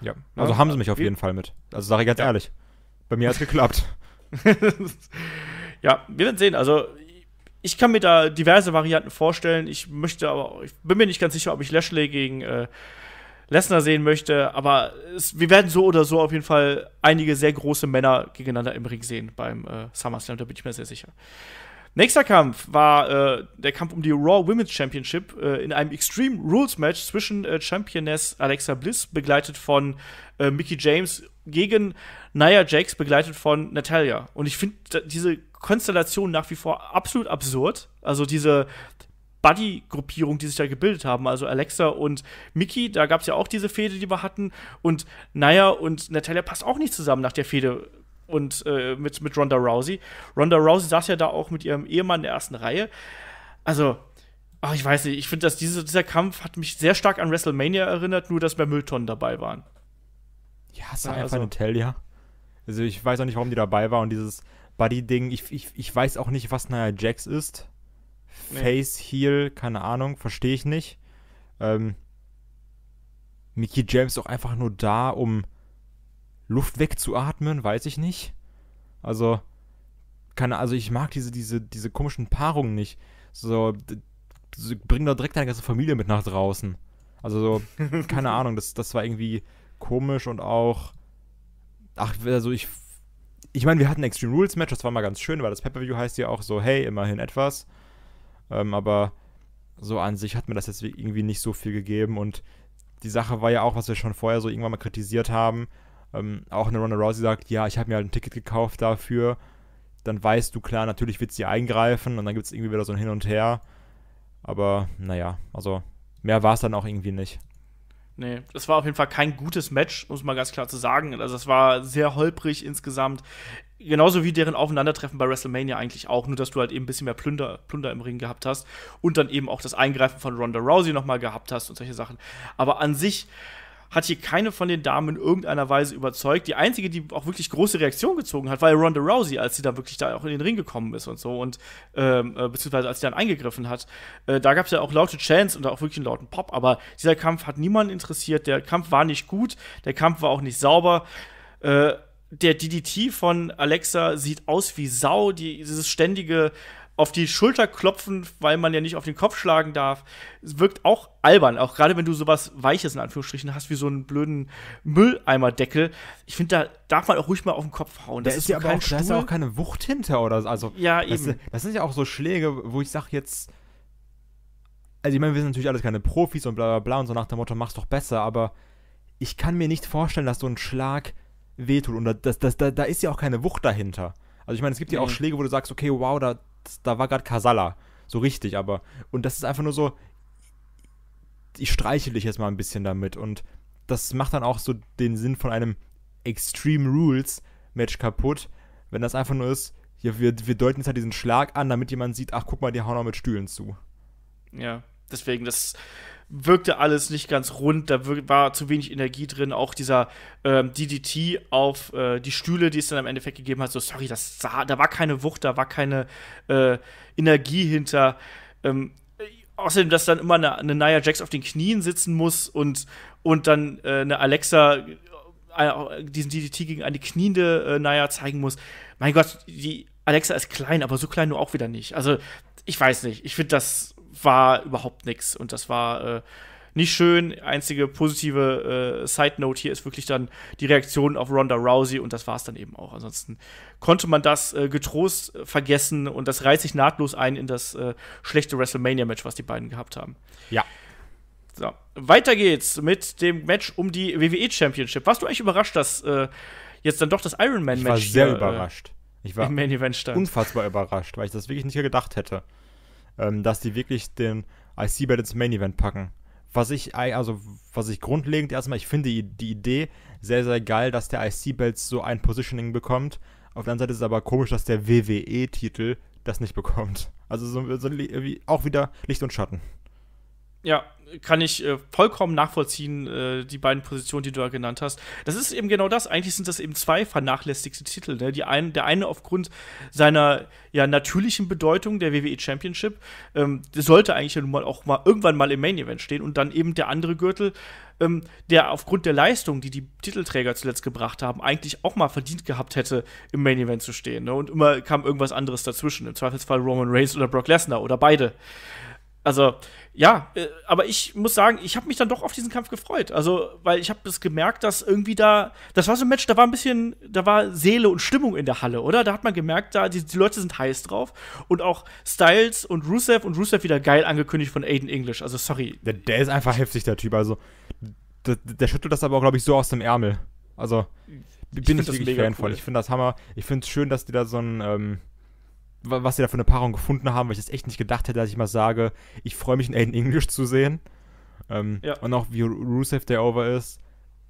Ja, also ja. haben sie äh, mich auf jeden Fall mit. Also sage ich ganz ja. ehrlich, bei mir hat es geklappt. ja, wir werden sehen. Also ich kann mir da diverse Varianten vorstellen. Ich möchte aber, ich bin mir nicht ganz sicher, ob ich Lashley gegen äh, Lesnar sehen möchte. Aber es, wir werden so oder so auf jeden Fall einige sehr große Männer gegeneinander im Ring sehen beim äh, SummerSlam. Da bin ich mir sehr sicher. Nächster Kampf war äh, der Kampf um die Raw Women's Championship äh, in einem Extreme Rules Match zwischen äh, Championess Alexa Bliss, begleitet von äh, Mickey James, gegen Nia Jax, begleitet von Natalia. Und ich finde diese Konstellation nach wie vor absolut absurd. Also diese Buddy-Gruppierung, die sich da gebildet haben, also Alexa und Mickey, da gab es ja auch diese Fehde, die wir hatten. Und Naya und Natalia passt auch nicht zusammen nach der Fehde und äh, mit, mit Ronda Rousey. Ronda Rousey saß ja da auch mit ihrem Ehemann in der ersten Reihe. Also, ach, ich weiß nicht, ich finde, dass diese, dieser Kampf hat mich sehr stark an WrestleMania erinnert, nur dass mehr Mülltonnen dabei waren. Ja, es war ja, einfach also. Natalia. Also ich weiß auch nicht, warum die dabei war und dieses Buddy-Ding. Ich, ich, ich weiß auch nicht, was Nia Jax ist. Nee. Face, Heal, keine Ahnung, verstehe ich nicht. Ähm, Mickey James auch einfach nur da, um Luft wegzuatmen, weiß ich nicht. Also, keine, also ich mag diese, diese, diese komischen Paarungen nicht. So, so bring doch direkt deine ganze Familie mit nach draußen. Also so, keine Ahnung, das, das war irgendwie komisch und auch. Ach, also ich ich meine, wir hatten ein Extreme Rules Match, das war mal ganz schön, weil das Pay-Per-View heißt ja auch so, hey, immerhin etwas. Ähm, aber so an sich hat mir das jetzt irgendwie nicht so viel gegeben und die Sache war ja auch, was wir schon vorher so irgendwann mal kritisiert haben. Ähm, auch eine Ronda Rousey sagt, ja, ich habe mir halt ein Ticket gekauft dafür. Dann weißt du klar, natürlich wird sie eingreifen und dann gibt es irgendwie wieder so ein Hin und Her. Aber naja, also mehr war es dann auch irgendwie nicht. Nee, das war auf jeden Fall kein gutes Match, um es mal ganz klar zu sagen. Also, es war sehr holprig insgesamt. Genauso wie deren Aufeinandertreffen bei WrestleMania eigentlich auch, nur dass du halt eben ein bisschen mehr Plunder, Plunder im Ring gehabt hast und dann eben auch das Eingreifen von Ronda Rousey nochmal gehabt hast und solche Sachen. Aber an sich, hat hier keine von den Damen in irgendeiner Weise überzeugt. Die einzige, die auch wirklich große Reaktion gezogen hat, war ja Ronda Rousey, als sie da wirklich da auch in den Ring gekommen ist und so und ähm, äh, beziehungsweise als sie dann eingegriffen hat. Äh, da gab es ja auch laute Chance und auch wirklich einen lauten Pop, aber dieser Kampf hat niemanden interessiert. Der Kampf war nicht gut, der Kampf war auch nicht sauber. Äh, der DDT von Alexa sieht aus wie Sau, die, dieses ständige auf die Schulter klopfen, weil man ja nicht auf den Kopf schlagen darf, wirkt auch albern. Auch gerade wenn du sowas Weiches in Anführungsstrichen hast, wie so einen blöden Mülleimerdeckel. Ich finde, da darf man auch ruhig mal auf den Kopf hauen. Da das ist, ist ja aber auch, da ist auch keine Wucht hinter oder so. Also, ja, das, eben. das sind ja auch so Schläge, wo ich sage jetzt. Also, ich meine, wir sind natürlich alles keine Profis und bla bla bla und so nach dem Motto, mach's doch besser, aber ich kann mir nicht vorstellen, dass so ein Schlag wehtut. Und das, das, da, da ist ja auch keine Wucht dahinter. Also ich meine, es gibt ja auch Schläge, wo du sagst, okay, wow, da da war gerade Kasala. So richtig, aber. Und das ist einfach nur so, ich streiche dich jetzt mal ein bisschen damit. Und das macht dann auch so den Sinn von einem Extreme Rules Match kaputt, wenn das einfach nur ist, ja, wir, wir deuten jetzt halt diesen Schlag an, damit jemand sieht, ach guck mal, die hauen auch mit Stühlen zu. Ja, deswegen, das wirkte alles nicht ganz rund, da war zu wenig Energie drin. Auch dieser ähm, DDT auf äh, die Stühle, die es dann im Endeffekt gegeben hat, so sorry, das sah, da war keine Wucht, da war keine äh, Energie hinter. Ähm, äh, außerdem, dass dann immer eine, eine Nia Jax auf den Knien sitzen muss und, und dann äh, eine Alexa äh, äh, diesen DDT gegen eine kniende Nia zeigen muss. Mein Gott, die Alexa ist klein, aber so klein nur auch wieder nicht. Also, ich weiß nicht. Ich finde das war überhaupt nichts. Und das war äh, nicht schön. Einzige positive äh, Side-Note hier ist wirklich dann die Reaktion auf Ronda Rousey und das war es dann eben auch. Ansonsten konnte man das äh, getrost vergessen und das reiht sich nahtlos ein in das äh, schlechte WrestleMania-Match, was die beiden gehabt haben. Ja. So, weiter geht's mit dem Match um die WWE Championship. Warst du eigentlich überrascht, dass äh, jetzt dann doch das Iron Man-Match Ich war sehr äh, überrascht. Ich war unfassbar überrascht, weil ich das wirklich nicht gedacht hätte ähm, dass die wirklich den IC-Belt ins Main-Event packen. Was ich, also, was ich grundlegend erstmal, ich finde die, die Idee sehr, sehr geil, dass der IC-Belt so ein Positioning bekommt. Auf der anderen Seite ist es aber komisch, dass der WWE-Titel das nicht bekommt. Also so, so, auch wieder Licht und Schatten. Ja, kann ich äh, vollkommen nachvollziehen, äh, die beiden Positionen, die du da genannt hast. Das ist eben genau das. Eigentlich sind das eben zwei vernachlässigte Titel. Ne? Die ein, der eine aufgrund seiner ja, natürlichen Bedeutung der WWE Championship, ähm, sollte eigentlich ja nun mal auch mal irgendwann mal im Main Event stehen und dann eben der andere Gürtel, ähm, der aufgrund der Leistung, die die Titelträger zuletzt gebracht haben, eigentlich auch mal verdient gehabt hätte, im Main Event zu stehen. Ne? Und immer kam irgendwas anderes dazwischen. Im Zweifelsfall Roman Reigns oder Brock Lesnar oder beide also ja, äh, aber ich muss sagen, ich habe mich dann doch auf diesen Kampf gefreut. Also, weil ich habe das gemerkt, dass irgendwie da, das war so ein Match, da war ein bisschen, da war Seele und Stimmung in der Halle, oder? Da hat man gemerkt, da die, die Leute sind heiß drauf und auch Styles und Rusev und Rusev wieder geil angekündigt von Aiden English. Also sorry. Der, der ist einfach heftig der Typ. Also der, der schüttelt das aber auch, glaube ich, so aus dem Ärmel. Also bin ich, ich wirklich Fan cool. von. Ich finde das Hammer. Ich finde es schön, dass die da so ein ähm was sie da für eine Paarung gefunden haben, weil ich das echt nicht gedacht hätte, dass ich mal sage, ich freue mich, einen Aiden English zu sehen. Ähm, ja. Und auch wie Rusev der over ist.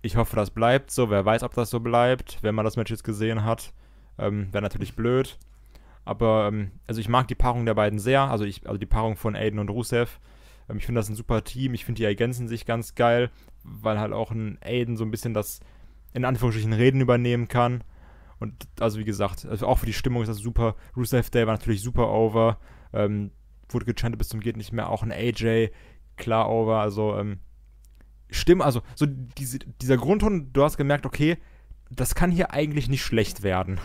Ich hoffe, das bleibt so. Wer weiß, ob das so bleibt, wenn man das Match jetzt gesehen hat. Ähm, Wäre natürlich blöd. Aber ähm, also ich mag die Paarung der beiden sehr. Also, ich, also die Paarung von Aiden und Rusev. Ähm, ich finde das ein super Team. Ich finde, die ergänzen sich ganz geil, weil halt auch ein Aiden so ein bisschen das in Anführungsstrichen Reden übernehmen kann und also wie gesagt, also auch für die Stimmung ist das super. Rusev Day war natürlich super over. Ähm, wurde gechantet bis zum geht nicht mehr. Auch ein AJ klar over. Also ähm, Stimme, also so diese, dieser Grundton, du hast gemerkt, okay, das kann hier eigentlich nicht schlecht werden.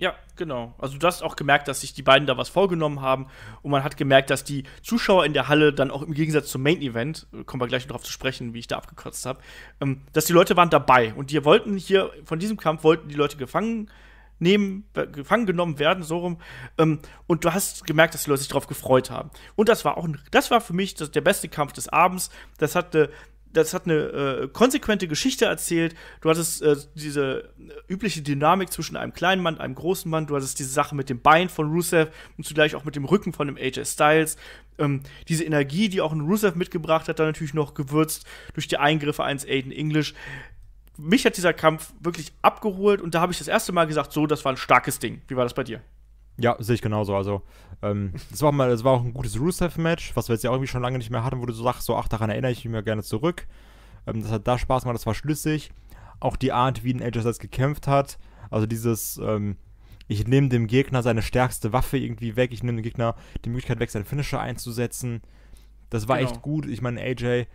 Ja, genau. Also du hast auch gemerkt, dass sich die beiden da was vorgenommen haben und man hat gemerkt, dass die Zuschauer in der Halle dann auch im Gegensatz zum Main Event, äh, kommen wir gleich noch darauf zu sprechen, wie ich da abgekürzt habe, ähm, dass die Leute waren dabei und die wollten hier von diesem Kampf wollten die Leute gefangen nehmen, gefangen genommen werden, so rum. Ähm, und du hast gemerkt, dass die Leute sich darauf gefreut haben. Und das war auch, das war für mich das, der beste Kampf des Abends. Das hatte das hat eine äh, konsequente Geschichte erzählt. Du hattest äh, diese äh, übliche Dynamik zwischen einem kleinen Mann, einem großen Mann. Du hattest diese Sache mit dem Bein von Rusev und zugleich auch mit dem Rücken von dem AJ Styles. Ähm, diese Energie, die auch ein Rusev mitgebracht hat, dann natürlich noch gewürzt durch die Eingriffe eines Aiden English. Mich hat dieser Kampf wirklich abgeholt und da habe ich das erste Mal gesagt, so, das war ein starkes Ding. Wie war das bei dir? Ja, sehe ich genauso. Also, ähm, das, war mal, das war auch ein gutes Rusev-Match, was wir jetzt ja auch irgendwie schon lange nicht mehr hatten, wo du so sagst, so, ach, daran erinnere ich mich mir gerne zurück. Ähm, das hat da Spaß gemacht, das war schlüssig. Auch die Art, wie ein AJ das gekämpft hat. Also dieses, ähm, ich nehme dem Gegner seine stärkste Waffe irgendwie weg, ich nehme dem Gegner die Möglichkeit weg, seinen Finisher einzusetzen. Das war genau. echt gut. Ich meine, AJ,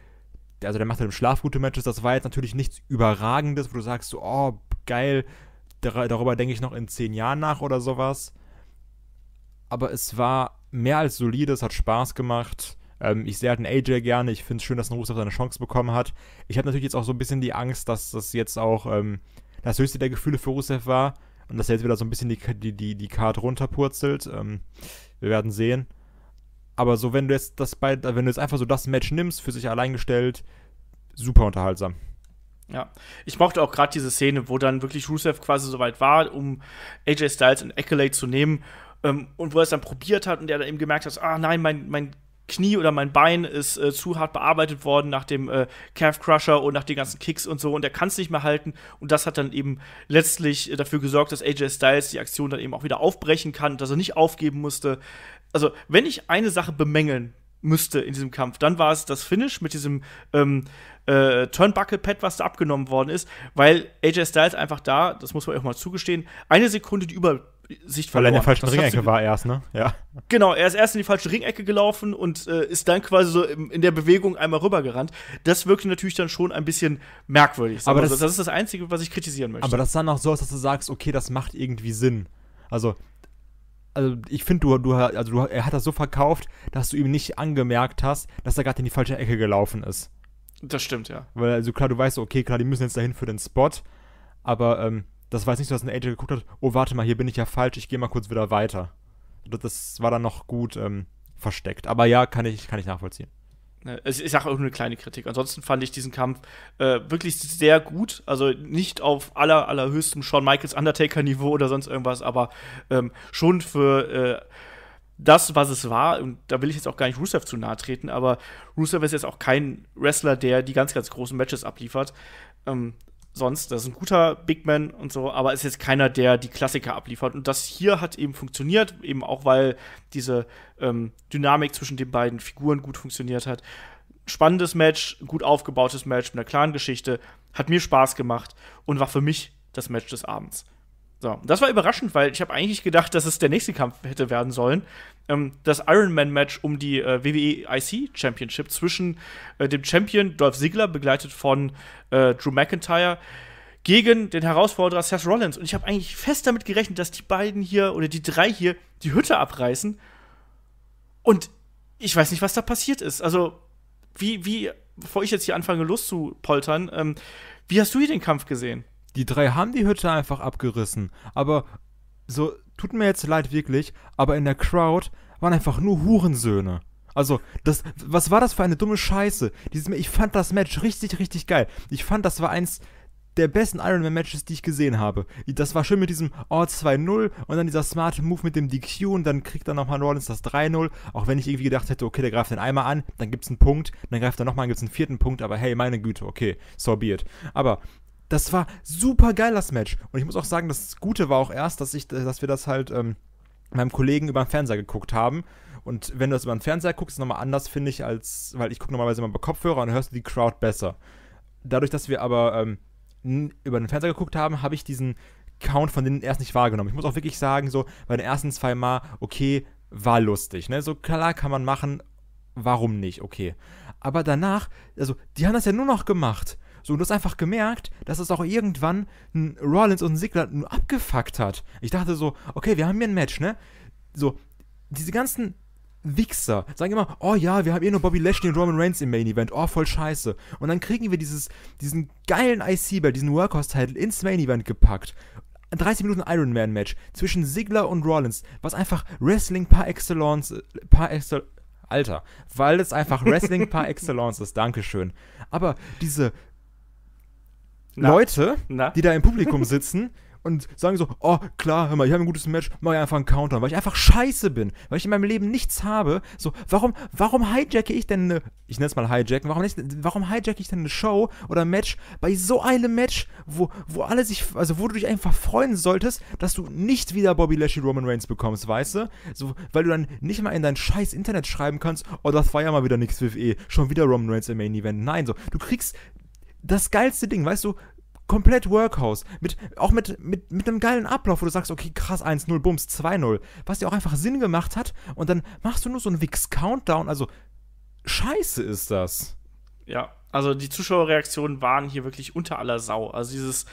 also der macht halt im Schlaf gute Matches. Das war jetzt natürlich nichts Überragendes, wo du sagst, so, oh, geil, dar darüber denke ich noch in zehn Jahren nach oder sowas aber es war mehr als solide, es hat Spaß gemacht. Ähm, ich sehe halt einen AJ gerne, ich finde es schön, dass ein Rusev seine Chance bekommen hat. Ich habe natürlich jetzt auch so ein bisschen die Angst, dass das jetzt auch ähm, das höchste der Gefühle für Rusev war und dass er jetzt wieder so ein bisschen die, die, die, die Karte runterpurzelt. Ähm, wir werden sehen. Aber so, wenn du jetzt das bei, wenn du jetzt einfach so das Match nimmst, für sich allein gestellt, super unterhaltsam. Ja, ich mochte auch gerade diese Szene, wo dann wirklich Rusev quasi soweit war, um AJ Styles und Accolade zu nehmen ähm, und wo er es dann probiert hat und der dann eben gemerkt hat, ah nein, mein, mein Knie oder mein Bein ist äh, zu hart bearbeitet worden nach dem äh, Calf Crusher und nach den ganzen Kicks und so und er kann es nicht mehr halten und das hat dann eben letztlich äh, dafür gesorgt, dass AJ Styles die Aktion dann eben auch wieder aufbrechen kann, dass er nicht aufgeben musste. Also wenn ich eine Sache bemängeln müsste in diesem Kampf, dann war es das Finish mit diesem ähm, äh, Turnbuckle-Pad, was da abgenommen worden ist, weil AJ Styles einfach da, das muss man auch mal zugestehen, eine Sekunde die über Sicht verloren. Weil er in der falschen das Ringecke war erst, ne? Ja. Genau, er ist erst in die falsche Ringecke gelaufen und äh, ist dann quasi so im, in der Bewegung einmal rübergerannt. Das wirkte natürlich dann schon ein bisschen merkwürdig. Aber das, das, ist das Einzige, was ich kritisieren möchte. Aber das sah noch so aus, dass du sagst, okay, das macht irgendwie Sinn. Also, also ich finde, du, du, also du, er hat das so verkauft, dass du ihm nicht angemerkt hast, dass er gerade in die falsche Ecke gelaufen ist. Das stimmt, ja. Weil, also klar, du weißt, okay, klar, die müssen jetzt dahin für den Spot, aber ähm, das weiß nicht so, dass ein Agent geguckt hat, oh, warte mal, hier bin ich ja falsch, ich gehe mal kurz wieder weiter. Das war dann noch gut ähm, versteckt. Aber ja, kann ich, kann ich nachvollziehen. Ne, es ist auch eine kleine Kritik. Ansonsten fand ich diesen Kampf äh, wirklich sehr gut. Also nicht auf aller, allerhöchstem Shawn Michaels Undertaker-Niveau oder sonst irgendwas, aber ähm, schon für äh, das, was es war. Und da will ich jetzt auch gar nicht Rusev zu nahe treten, aber Rusev ist jetzt auch kein Wrestler, der die ganz, ganz großen Matches abliefert. Ähm, sonst. Das ist ein guter Big Man und so, aber ist jetzt keiner, der die Klassiker abliefert. Und das hier hat eben funktioniert, eben auch weil diese ähm, Dynamik zwischen den beiden Figuren gut funktioniert hat. Spannendes Match, gut aufgebautes Match mit einer klaren Geschichte, hat mir Spaß gemacht und war für mich das Match des Abends. So, das war überraschend, weil ich habe eigentlich gedacht, dass es der nächste Kampf hätte werden sollen. Ähm, das Ironman-Match um die äh, WWE IC Championship zwischen äh, dem Champion Dolph Ziggler, begleitet von äh, Drew McIntyre, gegen den Herausforderer Seth Rollins. Und ich habe eigentlich fest damit gerechnet, dass die beiden hier oder die drei hier die Hütte abreißen. Und ich weiß nicht, was da passiert ist. Also, wie, wie, bevor ich jetzt hier anfange loszupoltern, ähm, wie hast du hier den Kampf gesehen? Die drei haben die Hütte einfach abgerissen. Aber so, tut mir jetzt leid wirklich, aber in der Crowd waren einfach nur Hurensöhne. Also, das, was war das für eine dumme Scheiße? Dieses, ich fand das Match richtig, richtig geil. Ich fand, das war eins der besten Ironman-Matches, die ich gesehen habe. Das war schön mit diesem Oh 2-0 und dann dieser smarte Move mit dem DQ und dann kriegt er nochmal Rollins das 3-0. Auch wenn ich irgendwie gedacht hätte, okay, der greift den einmal an, dann gibt's einen Punkt, dann greift er nochmal, dann gibt's einen vierten Punkt, aber hey, meine Güte, okay, so be it. Aber das war super geil, das Match. Und ich muss auch sagen, das Gute war auch erst, dass, ich, dass wir das halt ähm, meinem Kollegen über den Fernseher geguckt haben. Und wenn du das über den Fernseher guckst, ist es nochmal anders, finde ich, als, weil ich gucke normalerweise immer über Kopfhörer und hörst du die Crowd besser. Dadurch, dass wir aber ähm, über den Fernseher geguckt haben, habe ich diesen Count von denen erst nicht wahrgenommen. Ich muss auch wirklich sagen, so bei den ersten zwei Mal, okay, war lustig. Ne? So klar kann man machen, warum nicht, okay. Aber danach, also die haben das ja nur noch gemacht. So, und du hast einfach gemerkt, dass es auch irgendwann ein Rollins und ein Sigler abgefuckt hat. Ich dachte so, okay, wir haben hier ein Match, ne? So, diese ganzen Wichser sagen immer, oh ja, wir haben eh nur Bobby Lashley und Roman Reigns im Main Event, oh voll scheiße. Und dann kriegen wir dieses, diesen geilen IC-Belt, diesen Workhorse-Title ins Main Event gepackt. 30 Minuten Iron Man Match zwischen Sigler und Rollins, was einfach Wrestling par excellence, par excellence, Alter, weil es einfach Wrestling par excellence ist, Dankeschön. Aber diese na? Leute, Na? die da im Publikum sitzen und sagen so, oh klar, hör mal, ich habe ein gutes Match, mach ich einfach einen Counter, weil ich einfach scheiße bin, weil ich in meinem Leben nichts habe. So, warum, warum hijacke ich denn eine, ich nenne es mal hijacken, warum, warum hijacke ich denn eine Show oder ein Match bei so einem Match, wo, wo alle sich, also wo du dich einfach freuen solltest, dass du nicht wieder Bobby Lashley Roman Reigns bekommst, weißt du? So, weil du dann nicht mal in dein scheiß Internet schreiben kannst, oh, das war ja mal wieder nichts, with E, schon wieder Roman Reigns im Main Event. Nein, so, du kriegst das geilste Ding, weißt du, komplett Workhouse. Mit, auch mit, mit, mit einem geilen Ablauf, wo du sagst, okay, krass, 1-0, Bums, 2-0. Was dir auch einfach Sinn gemacht hat. Und dann machst du nur so einen Wix-Countdown. Also, scheiße ist das. Ja, also die Zuschauerreaktionen waren hier wirklich unter aller Sau. Also dieses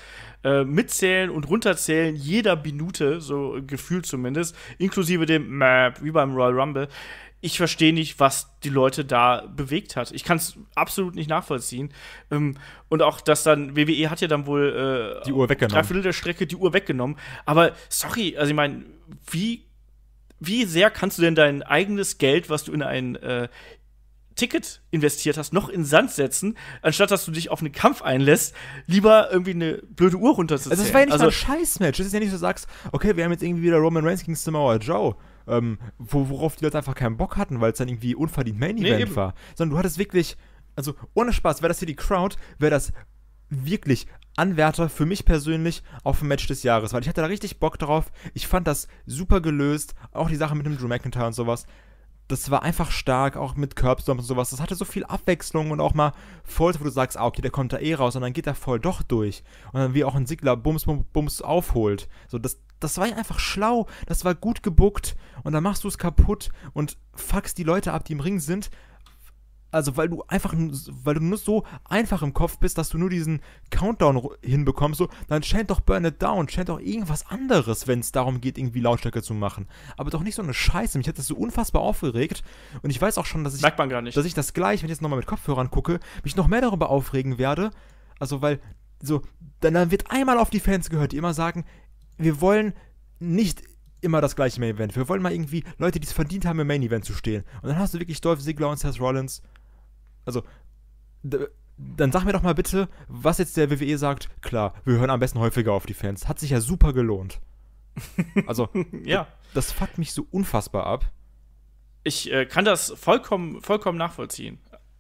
äh, Mitzählen und Runterzählen jeder Minute, so gefühlt zumindest, inklusive dem Map, wie beim Royal Rumble ich verstehe nicht, was die Leute da bewegt hat. Ich kann es absolut nicht nachvollziehen. Ähm, und auch, dass dann, WWE hat ja dann wohl äh, die Uhr weggenommen. drei Viertel der Strecke die Uhr weggenommen. Aber sorry, also ich meine, wie, wie sehr kannst du denn dein eigenes Geld, was du in ein äh, Ticket investiert hast, noch in Sand setzen, anstatt dass du dich auf einen Kampf einlässt, lieber irgendwie eine blöde Uhr runterzusetzen? Also, das war ja nicht also, mal ein also Scheißmatch. Das ist ja nicht so, du sagst, okay, wir haben jetzt irgendwie wieder Roman Reigns gegen Samoa Joe ähm, wo, worauf die Leute einfach keinen Bock hatten, weil es dann irgendwie unverdient Main-Event nee, war. Sondern du hattest wirklich, also ohne Spaß, wäre das hier die Crowd, wäre das wirklich Anwärter für mich persönlich auf ein Match des Jahres, weil ich hatte da richtig Bock drauf. Ich fand das super gelöst, auch die Sache mit dem Drew McIntyre und sowas das war einfach stark, auch mit Curbstomp und sowas. Das hatte so viel Abwechslung und auch mal Folds, wo du sagst, ah, okay, der kommt da eh raus und dann geht er voll doch durch. Und dann wie auch ein Sigler Bums, Bums, Bums aufholt. So, das, das war ja einfach schlau, das war gut gebuckt und dann machst du es kaputt und fuckst die Leute ab, die im Ring sind also weil du einfach, weil du nur so einfach im Kopf bist, dass du nur diesen Countdown hinbekommst, so, dann chant doch Burn It Down, chant doch irgendwas anderes, wenn es darum geht, irgendwie Lautstärke zu machen. Aber doch nicht so eine Scheiße. Mich hat das so unfassbar aufgeregt. Und ich weiß auch schon, dass ich, man gar nicht. dass ich das gleich, wenn ich jetzt nochmal mit Kopfhörern gucke, mich noch mehr darüber aufregen werde. Also, weil, so, dann, dann wird einmal auf die Fans gehört, die immer sagen, wir wollen nicht immer das gleiche Main Event. Wir wollen mal irgendwie Leute, die es verdient haben, im Main Event zu stehen. Und dann hast du wirklich Dolph Ziggler und Seth Rollins also, dann sag mir doch mal bitte, was jetzt der WWE sagt. Klar, wir hören am besten häufiger auf die Fans. Hat sich ja super gelohnt. Also, ja. Das, das fuckt mich so unfassbar ab. Ich äh, kann das vollkommen, vollkommen nachvollziehen.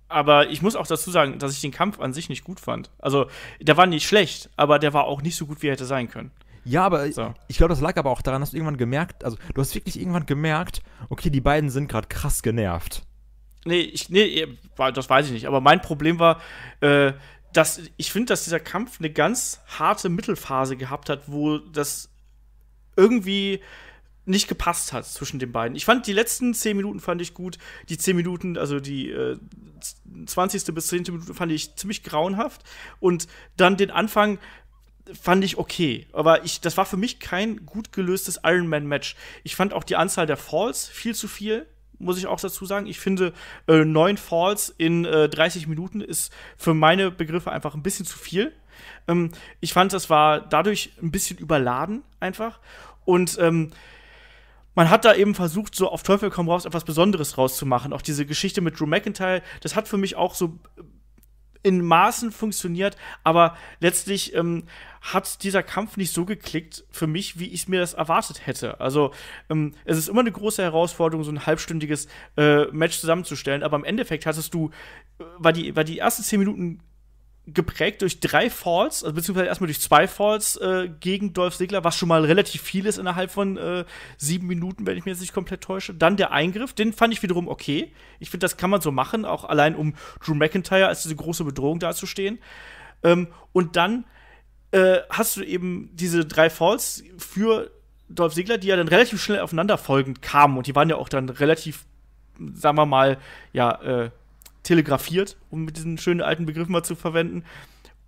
Aber ich muss auch dazu sagen, dass ich den Kampf an sich nicht gut fand. Also, der war nicht schlecht, aber der war auch nicht so gut, wie er hätte sein können. Ja, aber so. ich glaube, das lag aber auch daran, dass du irgendwann gemerkt, also du hast wirklich irgendwann gemerkt, okay, die beiden sind gerade krass genervt. Nee, ich, nee, eh, das weiß ich nicht. Aber mein Problem war, äh, dass ich finde, dass dieser Kampf eine ganz harte Mittelphase gehabt hat, wo das irgendwie nicht gepasst hat zwischen den beiden. Ich fand die letzten 10 Minuten fand ich gut. Die 10 Minuten, also die äh, 20. bis 10. Minute fand ich ziemlich grauenhaft. Und dann den Anfang fand ich okay. Aber ich, das war für mich kein gut gelöstes Iron Man-Match. Ich fand auch die Anzahl der Falls viel zu viel muss ich auch dazu sagen. Ich finde, äh, neun Falls in äh, 30 Minuten ist für meine Begriffe einfach ein bisschen zu viel. Ähm, ich fand, das war dadurch ein bisschen überladen einfach. Und ähm, man hat da eben versucht, so auf Teufel komm raus etwas Besonderes rauszumachen. Auch diese Geschichte mit Drew McIntyre, das hat für mich auch so in Maßen funktioniert, aber letztlich ähm, hat dieser Kampf nicht so geklickt für mich, wie ich mir das erwartet hätte. Also ähm, es ist immer eine große Herausforderung, so ein halbstündiges äh, Match zusammenzustellen, aber im Endeffekt hattest du, äh, war, die, war die ersten zehn Minuten geprägt durch drei Falls, also beziehungsweise erstmal durch zwei Falls äh, gegen Dolph Ziggler, was schon mal relativ viel ist innerhalb von äh, sieben Minuten, wenn ich mich jetzt nicht komplett täusche. Dann der Eingriff, den fand ich wiederum okay. Ich finde, das kann man so machen, auch allein um Drew McIntyre als diese große Bedrohung dazustehen. Ähm, und dann äh, hast du eben diese drei Falls für Dolph Ziggler, die ja dann relativ schnell aufeinander folgend kamen und die waren ja auch dann relativ, sagen wir mal, ja, äh, telegrafiert, um mit diesen schönen alten Begriffen mal zu verwenden.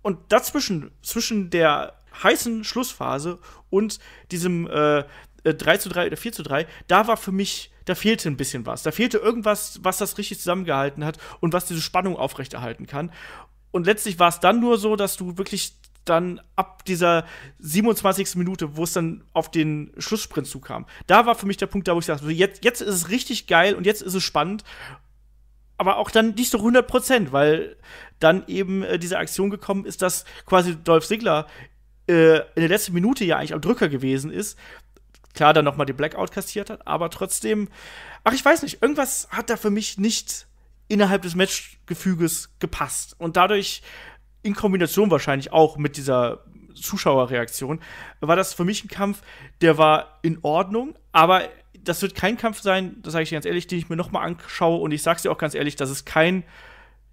Und dazwischen, zwischen der heißen Schlussphase und diesem äh, 3 äh, zu 3 oder 4 zu 3, da war für mich, da fehlte ein bisschen was. Da fehlte irgendwas, was das richtig zusammengehalten hat und was diese Spannung aufrechterhalten kann. Und letztlich war es dann nur so, dass du wirklich dann ab dieser 27. Minute, wo es dann auf den Schlusssprint zukam, da war für mich der Punkt, da wo ich sagte, jetzt, jetzt ist es richtig geil und jetzt ist es spannend aber auch dann nicht so 100 Prozent, weil dann eben äh, diese Aktion gekommen ist, dass quasi Dolph Ziggler äh, in der letzten Minute ja eigentlich am Drücker gewesen ist. Klar, dann nochmal den Blackout kassiert hat, aber trotzdem, ach, ich weiß nicht, irgendwas hat da für mich nicht innerhalb des Matchgefüges gepasst. Und dadurch, in Kombination wahrscheinlich auch mit dieser Zuschauerreaktion, war das für mich ein Kampf, der war in Ordnung, aber das wird kein Kampf sein, das sage ich dir ganz ehrlich, den ich mir nochmal anschaue und ich sage es dir auch ganz ehrlich, das ist kein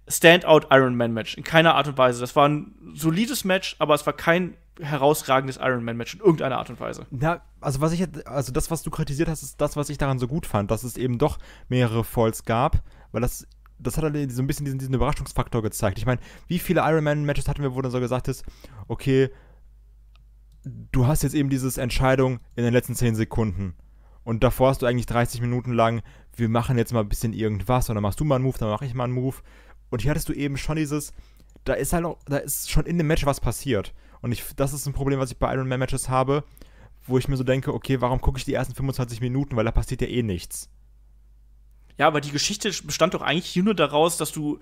Standout Iron Man Match, in keiner Art und Weise. Das war ein solides Match, aber es war kein herausragendes Iron Man Match in irgendeiner Art und Weise. Ja, also was ich also das was du kritisiert hast, ist das was ich daran so gut fand, dass es eben doch mehrere Falls gab, weil das das hat halt so ein bisschen diesen, diesen Überraschungsfaktor gezeigt. Ich meine, wie viele Iron Man Matches hatten wir, wo dann so gesagt ist, okay, du hast jetzt eben diese Entscheidung in den letzten zehn Sekunden und davor hast du eigentlich 30 Minuten lang, wir machen jetzt mal ein bisschen irgendwas und dann machst du mal einen Move, dann mache ich mal einen Move. Und hier hattest du eben schon dieses, da ist halt auch, da ist schon in dem Match was passiert. Und ich, das ist ein Problem, was ich bei Iron Man Matches habe, wo ich mir so denke, okay, warum gucke ich die ersten 25 Minuten, weil da passiert ja eh nichts. Ja, aber die Geschichte bestand doch eigentlich hier nur daraus, dass du